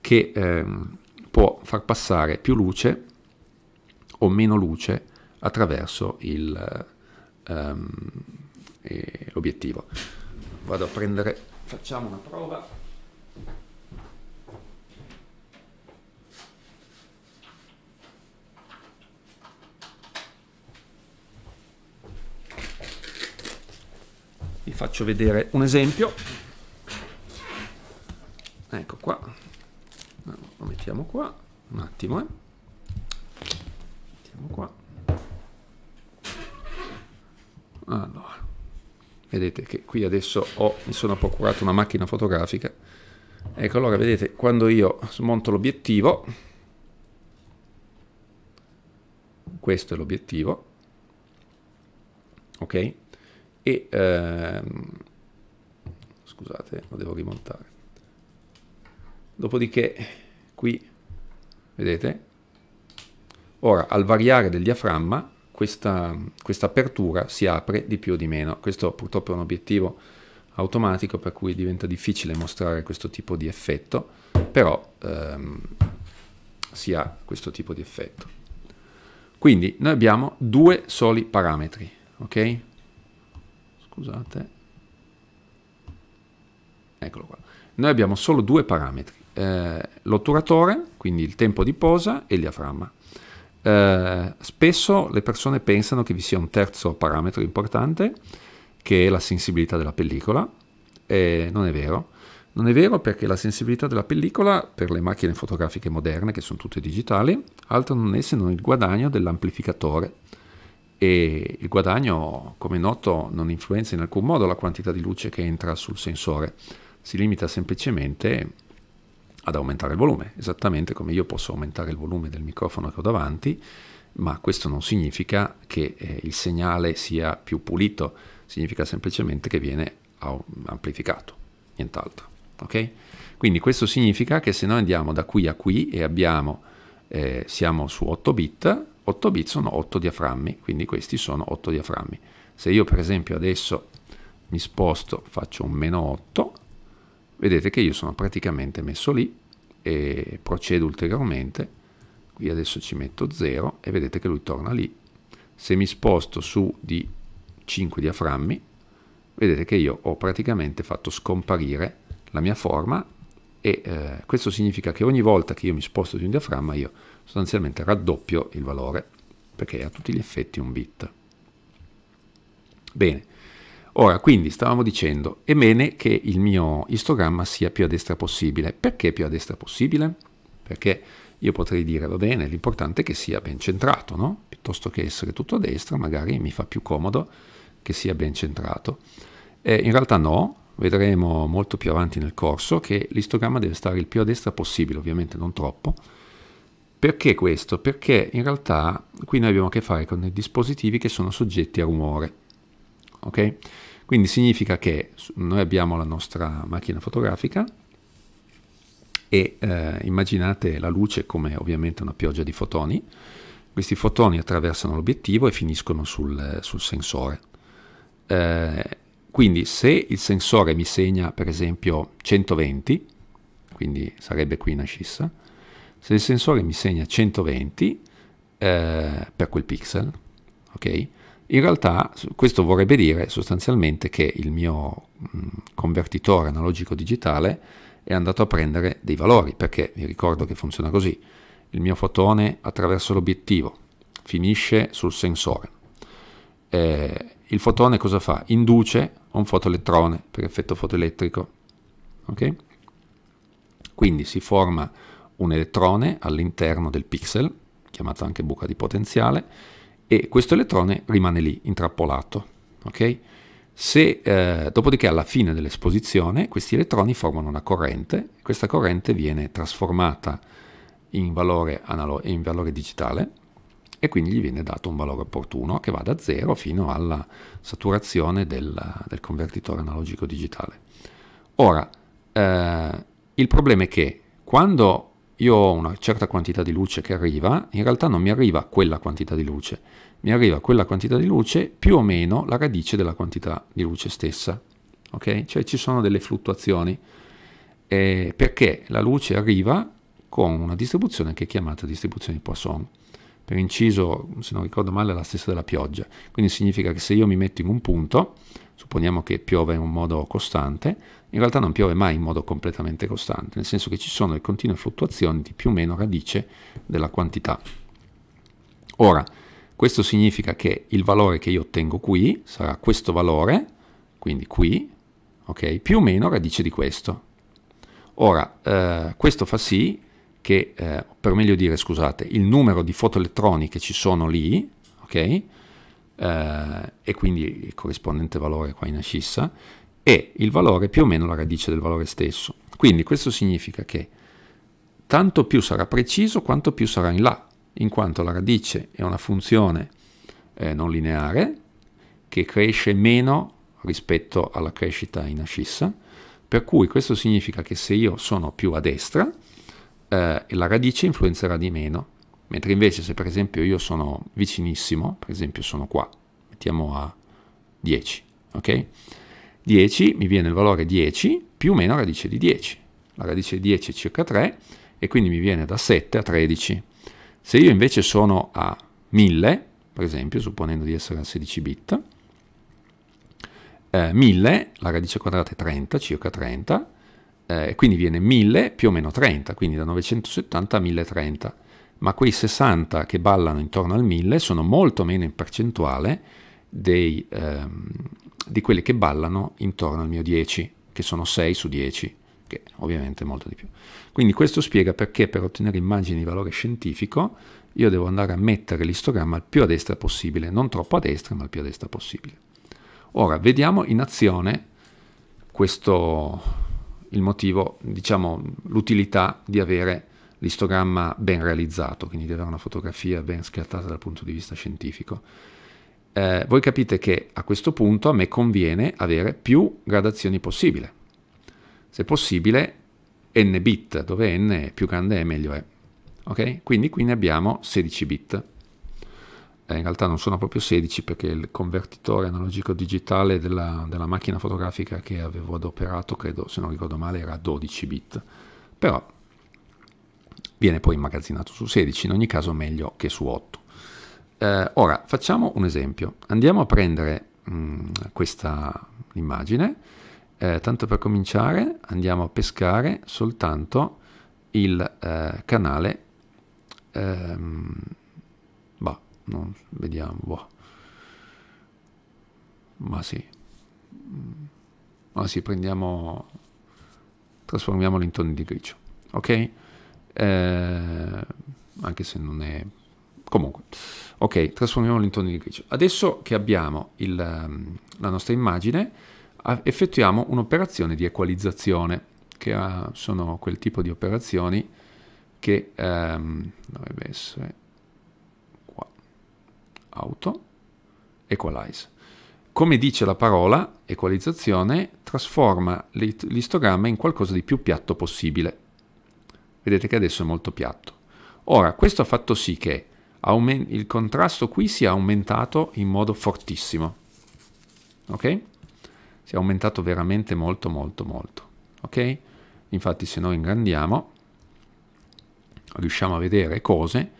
[SPEAKER 1] che eh, può far passare più luce o meno luce attraverso il, ehm, l'obiettivo. Vado a prendere facciamo una prova vi faccio vedere un esempio ecco qua lo mettiamo qua un attimo eh. mettiamo qua allora vedete che qui adesso ho, mi sono procurato una macchina fotografica ecco allora vedete quando io smonto l'obiettivo questo è l'obiettivo ok e ehm, scusate lo devo rimontare dopodiché qui vedete ora al variare del diaframma questa, questa apertura si apre di più o di meno. Questo purtroppo è un obiettivo automatico per cui diventa difficile mostrare questo tipo di effetto, però ehm, si ha questo tipo di effetto. Quindi noi abbiamo due soli parametri, ok? Scusate. Eccolo qua. Noi abbiamo solo due parametri, eh, l'otturatore, quindi il tempo di posa e il diaframma. Eh, spesso le persone pensano che vi sia un terzo parametro importante, che è la sensibilità della pellicola, e non è vero. Non è vero perché la sensibilità della pellicola per le macchine fotografiche moderne, che sono tutte digitali, altro non è se non il guadagno dell'amplificatore. E il guadagno, come noto, non influenza in alcun modo la quantità di luce che entra sul sensore, si limita semplicemente ad aumentare il volume, esattamente come io posso aumentare il volume del microfono che ho davanti, ma questo non significa che eh, il segnale sia più pulito, significa semplicemente che viene amplificato, nient'altro. Okay? Quindi questo significa che se noi andiamo da qui a qui e abbiamo, eh, siamo su 8 bit, 8 bit sono 8 diaframmi, quindi questi sono 8 diaframmi. Se io per esempio adesso mi sposto, faccio un meno 8, vedete che io sono praticamente messo lì e procedo ulteriormente qui adesso ci metto 0 e vedete che lui torna lì se mi sposto su di 5 diaframmi vedete che io ho praticamente fatto scomparire la mia forma e eh, questo significa che ogni volta che io mi sposto di un diaframma io sostanzialmente raddoppio il valore perché è a tutti gli effetti un bit bene Ora, quindi stavamo dicendo, è bene che il mio istogramma sia più a destra possibile. Perché più a destra possibile? Perché io potrei dire, va bene, l'importante è che sia ben centrato, no? Piuttosto che essere tutto a destra, magari mi fa più comodo che sia ben centrato. Eh, in realtà no, vedremo molto più avanti nel corso che l'istogramma deve stare il più a destra possibile, ovviamente non troppo. Perché questo? Perché in realtà qui noi abbiamo a che fare con dei dispositivi che sono soggetti a rumore ok? Quindi significa che noi abbiamo la nostra macchina fotografica e eh, immaginate la luce come ovviamente una pioggia di fotoni. Questi fotoni attraversano l'obiettivo e finiscono sul, sul sensore. Eh, quindi se il sensore mi segna per esempio 120, quindi sarebbe qui una scissa, se il sensore mi segna 120 eh, per quel pixel, ok? In realtà questo vorrebbe dire sostanzialmente che il mio mm, convertitore analogico digitale è andato a prendere dei valori, perché vi ricordo che funziona così. Il mio fotone attraversa l'obiettivo, finisce sul sensore. Eh, il fotone cosa fa? Induce un fotoelettrone per effetto fotoelettrico. Okay? Quindi si forma un elettrone all'interno del pixel, chiamato anche buca di potenziale, e questo elettrone rimane lì intrappolato. Okay? Se, eh, dopodiché alla fine dell'esposizione questi elettroni formano una corrente, questa corrente viene trasformata in valore, in valore digitale e quindi gli viene dato un valore opportuno che va da 0 fino alla saturazione del, del convertitore analogico digitale. Ora, eh, il problema è che quando io ho una certa quantità di luce che arriva, in realtà non mi arriva quella quantità di luce, mi arriva quella quantità di luce più o meno la radice della quantità di luce stessa, ok? Cioè ci sono delle fluttuazioni, eh, perché la luce arriva con una distribuzione che è chiamata distribuzione di Poisson. Per inciso, se non ricordo male, è la stessa della pioggia, quindi significa che se io mi metto in un punto, supponiamo che piove in un modo costante, in realtà non piove mai in modo completamente costante, nel senso che ci sono le continue fluttuazioni di più o meno radice della quantità. Ora, questo significa che il valore che io ottengo qui sarà questo valore, quindi qui, ok, più o meno radice di questo. Ora, eh, questo fa sì che, eh, per meglio dire, scusate, il numero di fotoelettroni che ci sono lì, ok, eh, e quindi il corrispondente valore qua in ascissa, e il valore più o meno la radice del valore stesso. Quindi questo significa che tanto più sarà preciso quanto più sarà in là, in quanto la radice è una funzione eh, non lineare che cresce meno rispetto alla crescita in ascissa, per cui questo significa che se io sono più a destra, eh, la radice influenzerà di meno Mentre invece se per esempio io sono vicinissimo, per esempio sono qua, mettiamo a 10, ok? 10 mi viene il valore 10 più o meno radice di 10. La radice di 10 è circa 3 e quindi mi viene da 7 a 13. Se io invece sono a 1000, per esempio, supponendo di essere a 16 bit, eh, 1000, la radice quadrata è 30, circa 30, eh, quindi viene 1000 più o meno 30, quindi da 970 a 1030 ma quei 60 che ballano intorno al 1000 sono molto meno in percentuale dei, ehm, di quelli che ballano intorno al mio 10, che sono 6 su 10, che ovviamente è molto di più. Quindi questo spiega perché per ottenere immagini di valore scientifico io devo andare a mettere l'istogramma il più a destra possibile, non troppo a destra, ma il più a destra possibile. Ora, vediamo in azione questo, il motivo, diciamo, l'utilità di avere l'istogramma ben realizzato, quindi di avere una fotografia ben scattata dal punto di vista scientifico. Eh, voi capite che a questo punto a me conviene avere più gradazioni possibile. Se possibile n bit, dove n è più grande è meglio è. Okay? Quindi qui ne abbiamo 16 bit. Eh, in realtà non sono proprio 16 perché il convertitore analogico digitale della, della macchina fotografica che avevo adoperato, credo, se non ricordo male, era 12 bit. Però viene poi immagazzinato su 16, in ogni caso meglio che su 8. Eh, ora facciamo un esempio, andiamo a prendere mh, mm, questa immagine, eh, tanto per cominciare andiamo a pescare soltanto il eh, canale, ehm, bah, non, vediamo, boh. ma sì, ma sì, prendiamo, trasformiamolo in toni di grigio, ok? eh, anche se non è comunque ok trasformiamo in tono di grigio adesso che abbiamo il, ehm, la nostra immagine effettuiamo un'operazione di equalizzazione che ha, ah, sono quel tipo di operazioni che ehm, dovrebbe essere qua auto equalize come dice la parola equalizzazione trasforma l'istogramma in qualcosa di più piatto possibile vedete che adesso è molto piatto. Ora, questo ha fatto sì che il contrasto qui sia aumentato in modo fortissimo. Ok? Si è aumentato veramente molto molto molto. Ok? Infatti se noi ingrandiamo riusciamo a vedere cose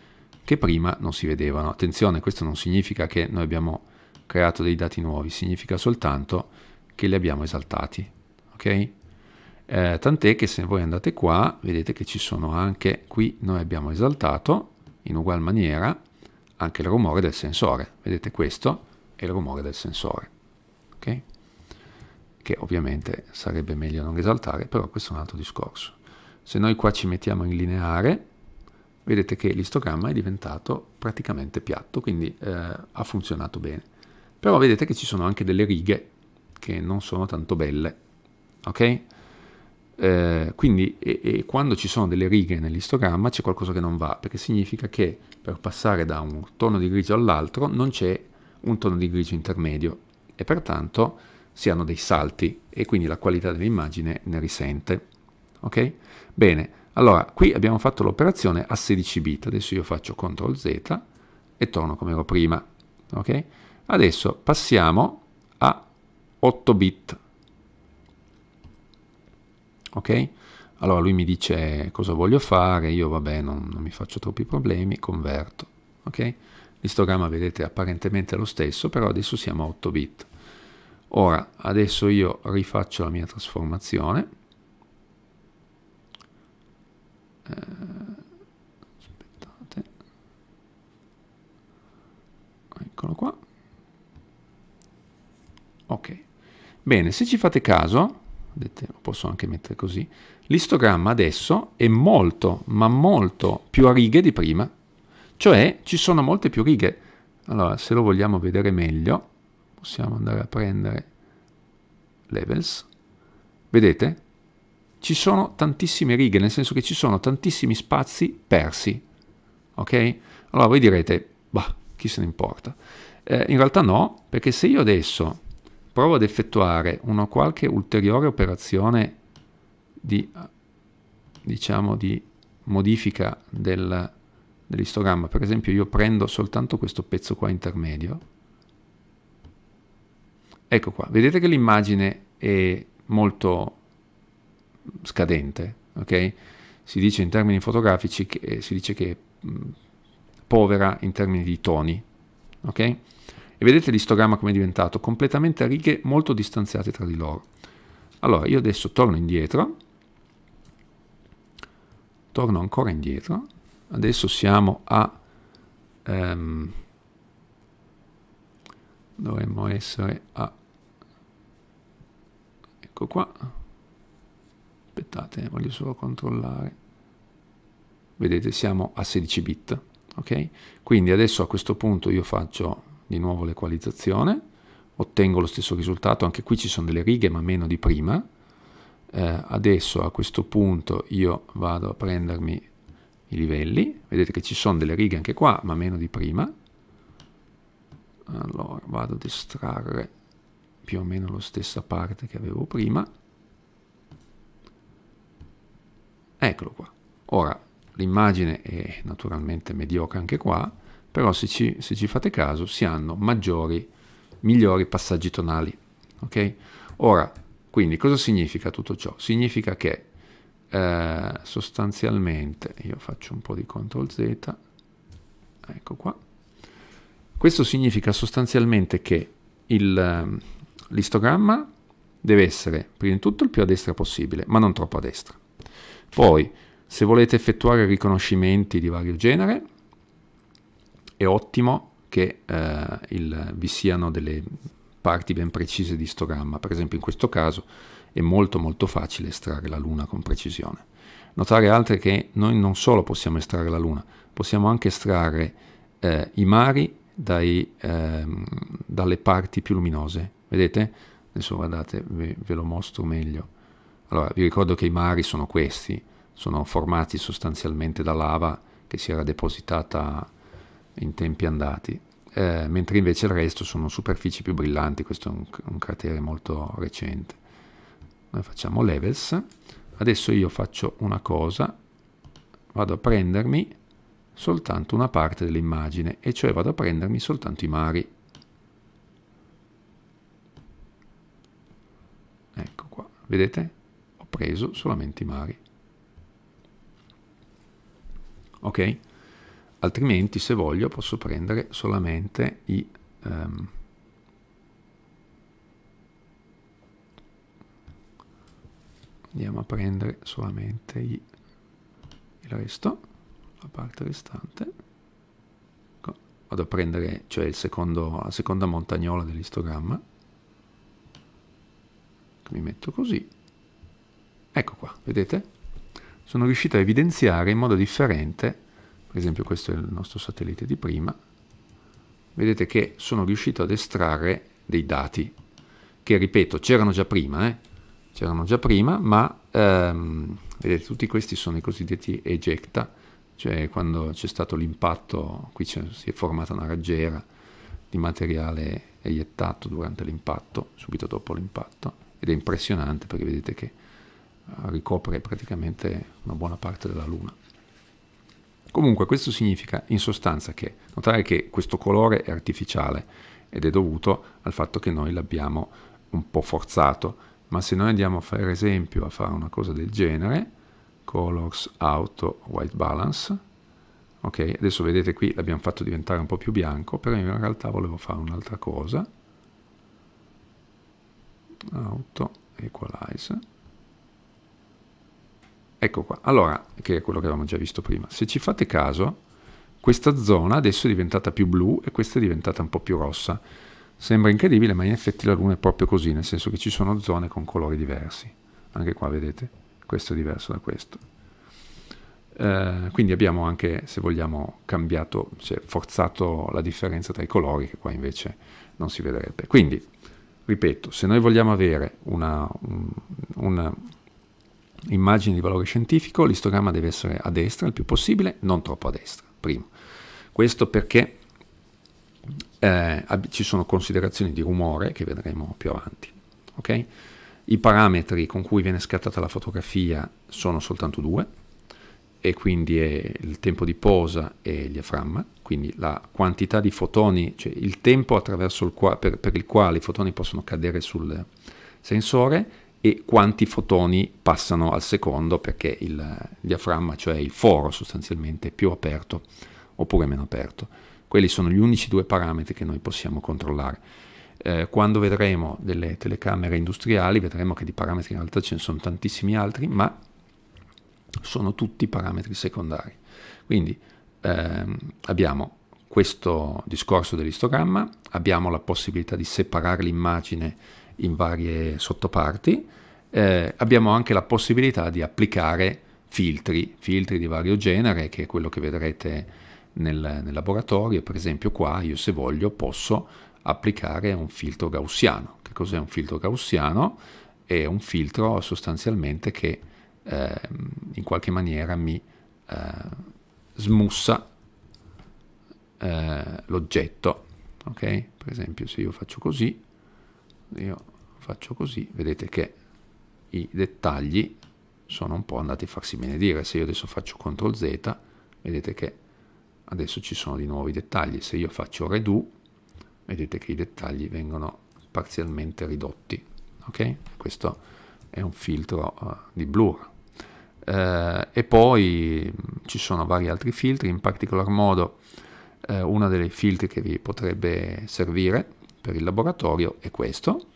[SPEAKER 1] che prima non si vedevano. Attenzione, questo non significa che noi abbiamo creato dei dati nuovi, significa soltanto che li abbiamo esaltati. Ok? eh, tant'è che se voi andate qua vedete che ci sono anche qui noi abbiamo esaltato in ugual maniera anche il rumore del sensore vedete questo è il rumore del sensore ok che ovviamente sarebbe meglio non esaltare però questo è un altro discorso se noi qua ci mettiamo in lineare vedete che l'istogramma è diventato praticamente piatto quindi eh, ha funzionato bene però vedete che ci sono anche delle righe che non sono tanto belle ok eh, quindi e, e quando ci sono delle righe nell'istogramma c'è qualcosa che non va, perché significa che per passare da un tono di grigio all'altro non c'è un tono di grigio intermedio e pertanto si hanno dei salti e quindi la qualità dell'immagine ne risente. Ok? Bene, allora qui abbiamo fatto l'operazione a 16 bit, adesso io faccio CTRL Z e torno come ero prima. Ok? Adesso passiamo a 8 bit Ok? Allora lui mi dice cosa voglio fare, io vabbè non, non mi faccio troppi problemi, converto. Ok? L'istogramma vedete apparentemente è lo stesso, però adesso siamo a 8 bit. Ora, adesso io rifaccio la mia trasformazione. Eh, aspettate. Eccolo qua. Ok. Bene, se ci fate caso, vedete, lo posso anche mettere così, l'istogramma adesso è molto, ma molto più a righe di prima, cioè ci sono molte più righe. Allora, se lo vogliamo vedere meglio, possiamo andare a prendere levels, vedete? Ci sono tantissime righe, nel senso che ci sono tantissimi spazi persi, ok? Allora voi direte, bah, chi se ne importa? Eh, in realtà no, perché se io adesso provo ad effettuare una qualche ulteriore operazione di, diciamo, di modifica del, dell'istogramma, per esempio io prendo soltanto questo pezzo qua intermedio, ecco qua, vedete che l'immagine è molto scadente, ok? Si dice in termini fotografici che si dice che è povera in termini di toni, ok? E vedete l'istogramma come è diventato? Completamente a righe molto distanziate tra di loro. Allora, io adesso torno indietro, torno ancora indietro, adesso siamo a... Um, dovremmo essere a... Ecco qua. Aspettate, voglio solo controllare. Vedete, siamo a 16 bit. Ok? Quindi adesso a questo punto io faccio di nuovo l'equalizzazione, ottengo lo stesso risultato, anche qui ci sono delle righe ma meno di prima, eh, adesso a questo punto io vado a prendermi i livelli, vedete che ci sono delle righe anche qua ma meno di prima, allora vado ad estrarre più o meno la stessa parte che avevo prima, eccolo qua, ora l'immagine è naturalmente mediocre anche qua, però se ci, se ci fate caso si hanno maggiori, migliori passaggi tonali. Okay? Ora, quindi cosa significa tutto ciò? Significa che eh, sostanzialmente, io faccio un po' di CTRL Z, ecco qua, questo significa sostanzialmente che ehm, l'istogramma deve essere prima di tutto il più a destra possibile, ma non troppo a destra. Poi, se volete effettuare riconoscimenti di vario genere, è ottimo che eh, il, vi siano delle parti ben precise di istogramma, per esempio in questo caso è molto molto facile estrarre la luna con precisione. Notare altre che noi non solo possiamo estrarre la luna, possiamo anche estrarre eh, i mari dai, eh, dalle parti più luminose. Vedete? Adesso guardate, ve, ve lo mostro meglio. Allora, vi ricordo che i mari sono questi, sono formati sostanzialmente da lava che si era depositata in tempi andati, eh, mentre invece il resto sono superfici più brillanti, questo è un, un cratere molto recente. Noi facciamo levels, adesso io faccio una cosa, vado a prendermi soltanto una parte dell'immagine, e cioè vado a prendermi soltanto i mari. Ecco qua, vedete? Ho preso solamente i mari. Ok? altrimenti se voglio posso prendere solamente i um, andiamo a prendere solamente i, il resto la parte restante ecco, vado a prendere cioè il secondo, la seconda montagnola dell'istogramma ecco, mi metto così ecco qua vedete sono riuscito a evidenziare in modo differente per esempio questo è il nostro satellite di prima, vedete che sono riuscito ad estrarre dei dati che, ripeto, c'erano già prima, eh? c'erano già prima, ma ehm, vedete, tutti questi sono i cosiddetti ejecta, cioè quando c'è stato l'impatto, qui si è formata una raggiera di materiale eiettato durante l'impatto, subito dopo l'impatto, ed è impressionante perché vedete che ricopre praticamente una buona parte della Luna. Comunque questo significa in sostanza che, notare che questo colore è artificiale ed è dovuto al fatto che noi l'abbiamo un po' forzato, ma se noi andiamo per esempio a fare una cosa del genere, colors auto white balance, ok, adesso vedete qui l'abbiamo fatto diventare un po' più bianco, però in realtà volevo fare un'altra cosa, auto equalize, Ecco qua, allora, che è quello che avevamo già visto prima. Se ci fate caso, questa zona adesso è diventata più blu e questa è diventata un po' più rossa. Sembra incredibile, ma in effetti la Luna è proprio così, nel senso che ci sono zone con colori diversi. Anche qua, vedete? Questo è diverso da questo. Eh, quindi abbiamo anche, se vogliamo, cambiato, cioè forzato la differenza tra i colori, che qua invece non si vedrebbe. Quindi, ripeto, se noi vogliamo avere una, un, una Immagini di valore scientifico, l'istogramma deve essere a destra il più possibile, non troppo a destra, primo. Questo perché eh, ci sono considerazioni di rumore che vedremo più avanti. Okay? I parametri con cui viene scattata la fotografia sono soltanto due, e quindi è il tempo di posa e il diaframma, quindi la quantità di fotoni, cioè il tempo attraverso il quale, per, per il quale i fotoni possono cadere sul sensore e quanti fotoni passano al secondo perché il diaframma, cioè il foro sostanzialmente, è più aperto oppure meno aperto. Quelli sono gli unici due parametri che noi possiamo controllare. Eh, quando vedremo delle telecamere industriali vedremo che di parametri in realtà ce ne sono tantissimi altri, ma sono tutti parametri secondari. Quindi ehm, abbiamo questo discorso dell'istogramma, abbiamo la possibilità di separare l'immagine in varie sottoparti. Eh, abbiamo anche la possibilità di applicare filtri, filtri di vario genere, che è quello che vedrete nel, nel laboratorio. Per esempio qua io se voglio posso applicare un filtro gaussiano. Che cos'è un filtro gaussiano? È un filtro sostanzialmente che eh, in qualche maniera mi eh, smussa eh, l'oggetto. Okay? Per esempio se io faccio così, io faccio così, vedete che i dettagli sono un po' andati a farsi benedire, se io adesso faccio CTRL Z, vedete che adesso ci sono di nuovo i dettagli, se io faccio redo, vedete che i dettagli vengono parzialmente ridotti, ok? Questo è un filtro uh, di blur. Uh, eh, e poi mm, ci sono vari altri filtri, in particolar modo uh, uno dei filtri che vi potrebbe servire per il laboratorio è questo,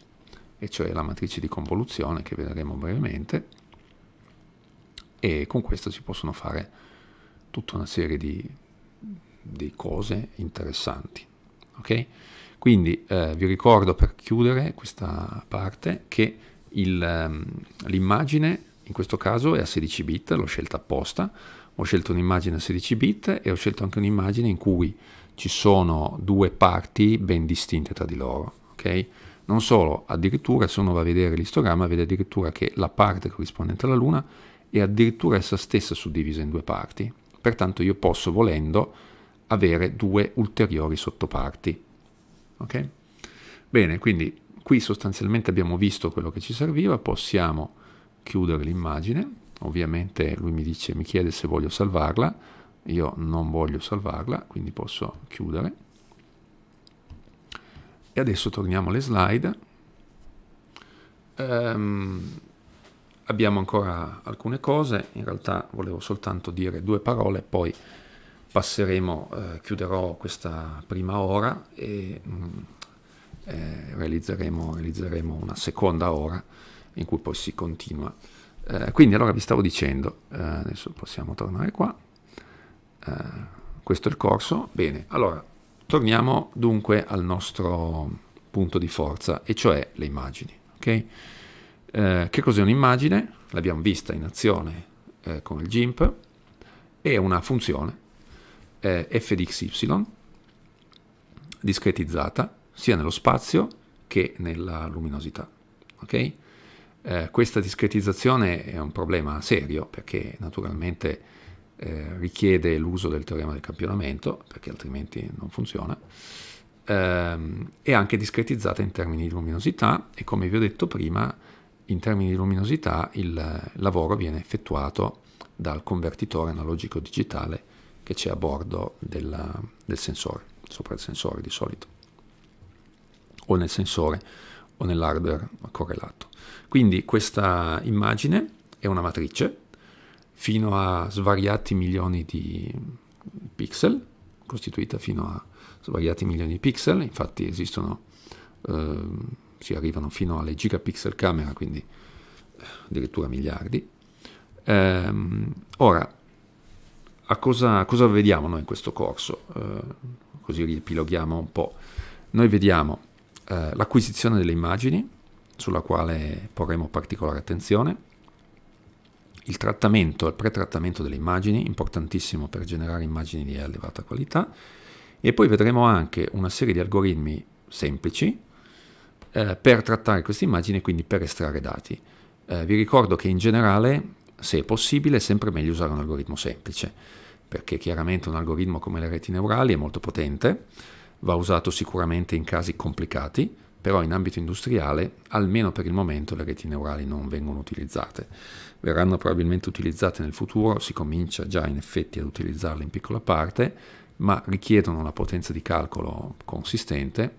[SPEAKER 1] e cioè la matrice di convoluzione che vedremo brevemente, e con questo si possono fare tutta una serie di, di cose interessanti. Okay? Quindi eh, vi ricordo per chiudere questa parte che ehm, l'immagine um, in questo caso è a 16 bit, l'ho scelta apposta, ho scelto un'immagine a 16 bit e ho scelto anche un'immagine in cui ci sono due parti ben distinte tra di loro. Okay? Non solo, addirittura se uno va a vedere l'istogramma vede addirittura che la parte corrispondente alla Luna è addirittura essa stessa suddivisa in due parti. Pertanto io posso, volendo, avere due ulteriori sottoparti. Okay? Bene, quindi qui sostanzialmente abbiamo visto quello che ci serviva, possiamo chiudere l'immagine, ovviamente lui mi, dice, mi chiede se voglio salvarla, io non voglio salvarla, quindi posso chiudere. E adesso torniamo alle slide. Um, abbiamo ancora alcune cose, in realtà volevo soltanto dire due parole, poi passeremo, eh, chiuderò questa prima ora e mh, mm, eh, realizzeremo, realizzeremo, una seconda ora in cui poi si continua. Eh, quindi allora vi stavo dicendo, eh, adesso possiamo tornare qua. Eh, questo è il corso. Bene, allora torniamo dunque al nostro punto di forza, e cioè le immagini. Okay? Eh, che cos'è un'immagine? L'abbiamo vista in azione eh, con il GIMP, è una funzione eh, f di xy discretizzata sia nello spazio che nella luminosità. Okay? Eh, questa discretizzazione è un problema serio perché naturalmente eh, richiede l'uso del teorema del campionamento, perché altrimenti non funziona, ehm, è anche discretizzata in termini di luminosità e come vi ho detto prima, in termini di luminosità il lavoro viene effettuato dal convertitore analogico digitale che c'è a bordo della, del sensore, sopra il sensore di solito, o nel sensore o nell'hardware correlato. Quindi questa immagine è una matrice fino a svariati milioni di pixel, costituita fino a svariati milioni di pixel, infatti esistono, eh, si arrivano fino alle gigapixel camera, quindi eh, addirittura miliardi. Ehm, ora, a cosa, cosa, vediamo noi in questo corso? Eh, così riepiloghiamo un po'. Noi vediamo eh, l'acquisizione delle immagini, sulla quale porremo particolare attenzione, il trattamento, il pretrattamento delle immagini, importantissimo per generare immagini di elevata qualità, e poi vedremo anche una serie di algoritmi semplici eh, per trattare queste immagini e quindi per estrarre dati. Eh, vi ricordo che in generale, se è possibile, è sempre meglio usare un algoritmo semplice, perché chiaramente un algoritmo come le reti neurali è molto potente, va usato sicuramente in casi complicati, però in ambito industriale, almeno per il momento, le reti neurali non vengono utilizzate verranno probabilmente utilizzate nel futuro, si comincia già in effetti ad utilizzarle in piccola parte, ma richiedono una potenza di calcolo consistente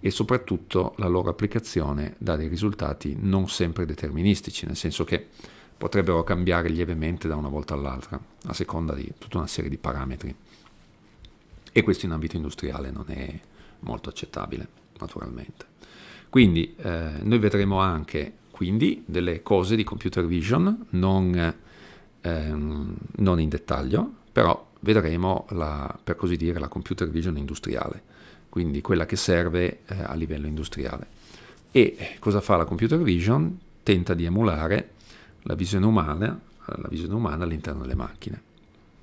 [SPEAKER 1] e soprattutto la loro applicazione dà dei risultati non sempre deterministici, nel senso che potrebbero cambiare lievemente da una volta all'altra, a seconda di tutta una serie di parametri. E questo in ambito industriale non è molto accettabile, naturalmente. Quindi eh, noi vedremo anche quindi delle cose di computer vision non, ehm, non in dettaglio, però vedremo la, per così dire la computer vision industriale, quindi quella che serve eh, a livello industriale. E cosa fa la computer vision? Tenta di emulare la visione umana, la visione umana all'interno delle macchine.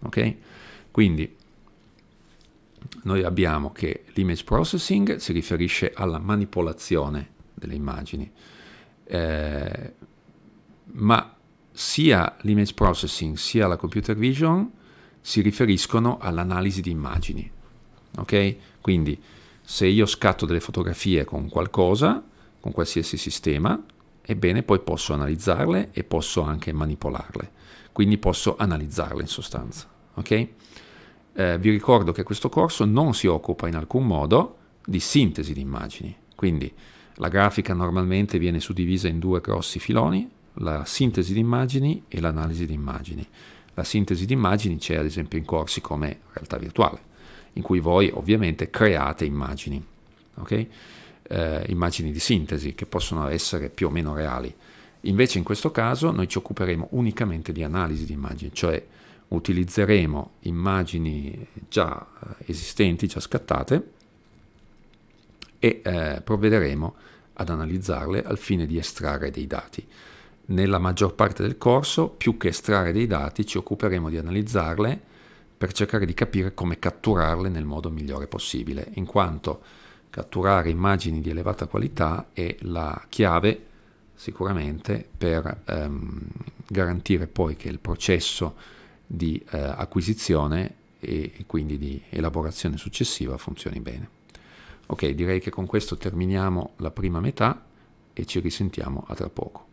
[SPEAKER 1] Ok? Quindi noi abbiamo che l'image processing si riferisce alla manipolazione delle immagini, eh, ma sia l'image processing sia la computer vision si riferiscono all'analisi di immagini. Ok? Quindi se io scatto delle fotografie con qualcosa, con qualsiasi sistema, ebbene poi posso analizzarle e posso anche manipolarle. Quindi posso analizzarle in sostanza. Ok? Eh, vi ricordo che questo corso non si occupa in alcun modo di sintesi di immagini. Quindi la grafica normalmente viene suddivisa in due grossi filoni, la sintesi di immagini e l'analisi di immagini. La sintesi di immagini c'è ad esempio in corsi come realtà virtuale, in cui voi ovviamente create immagini, okay? eh, immagini di sintesi che possono essere più o meno reali. Invece in questo caso noi ci occuperemo unicamente di analisi di immagini, cioè utilizzeremo immagini già eh, esistenti, già scattate, e eh, provvederemo ad analizzarle al fine di estrarre dei dati. Nella maggior parte del corso, più che estrarre dei dati, ci occuperemo di analizzarle per cercare di capire come catturarle nel modo migliore possibile, in quanto catturare immagini di elevata qualità è la chiave sicuramente per ehm, garantire poi che il processo di eh, acquisizione e, e quindi di elaborazione successiva funzioni bene. Ok, direi che con questo terminiamo la prima metà e ci risentiamo a tra poco.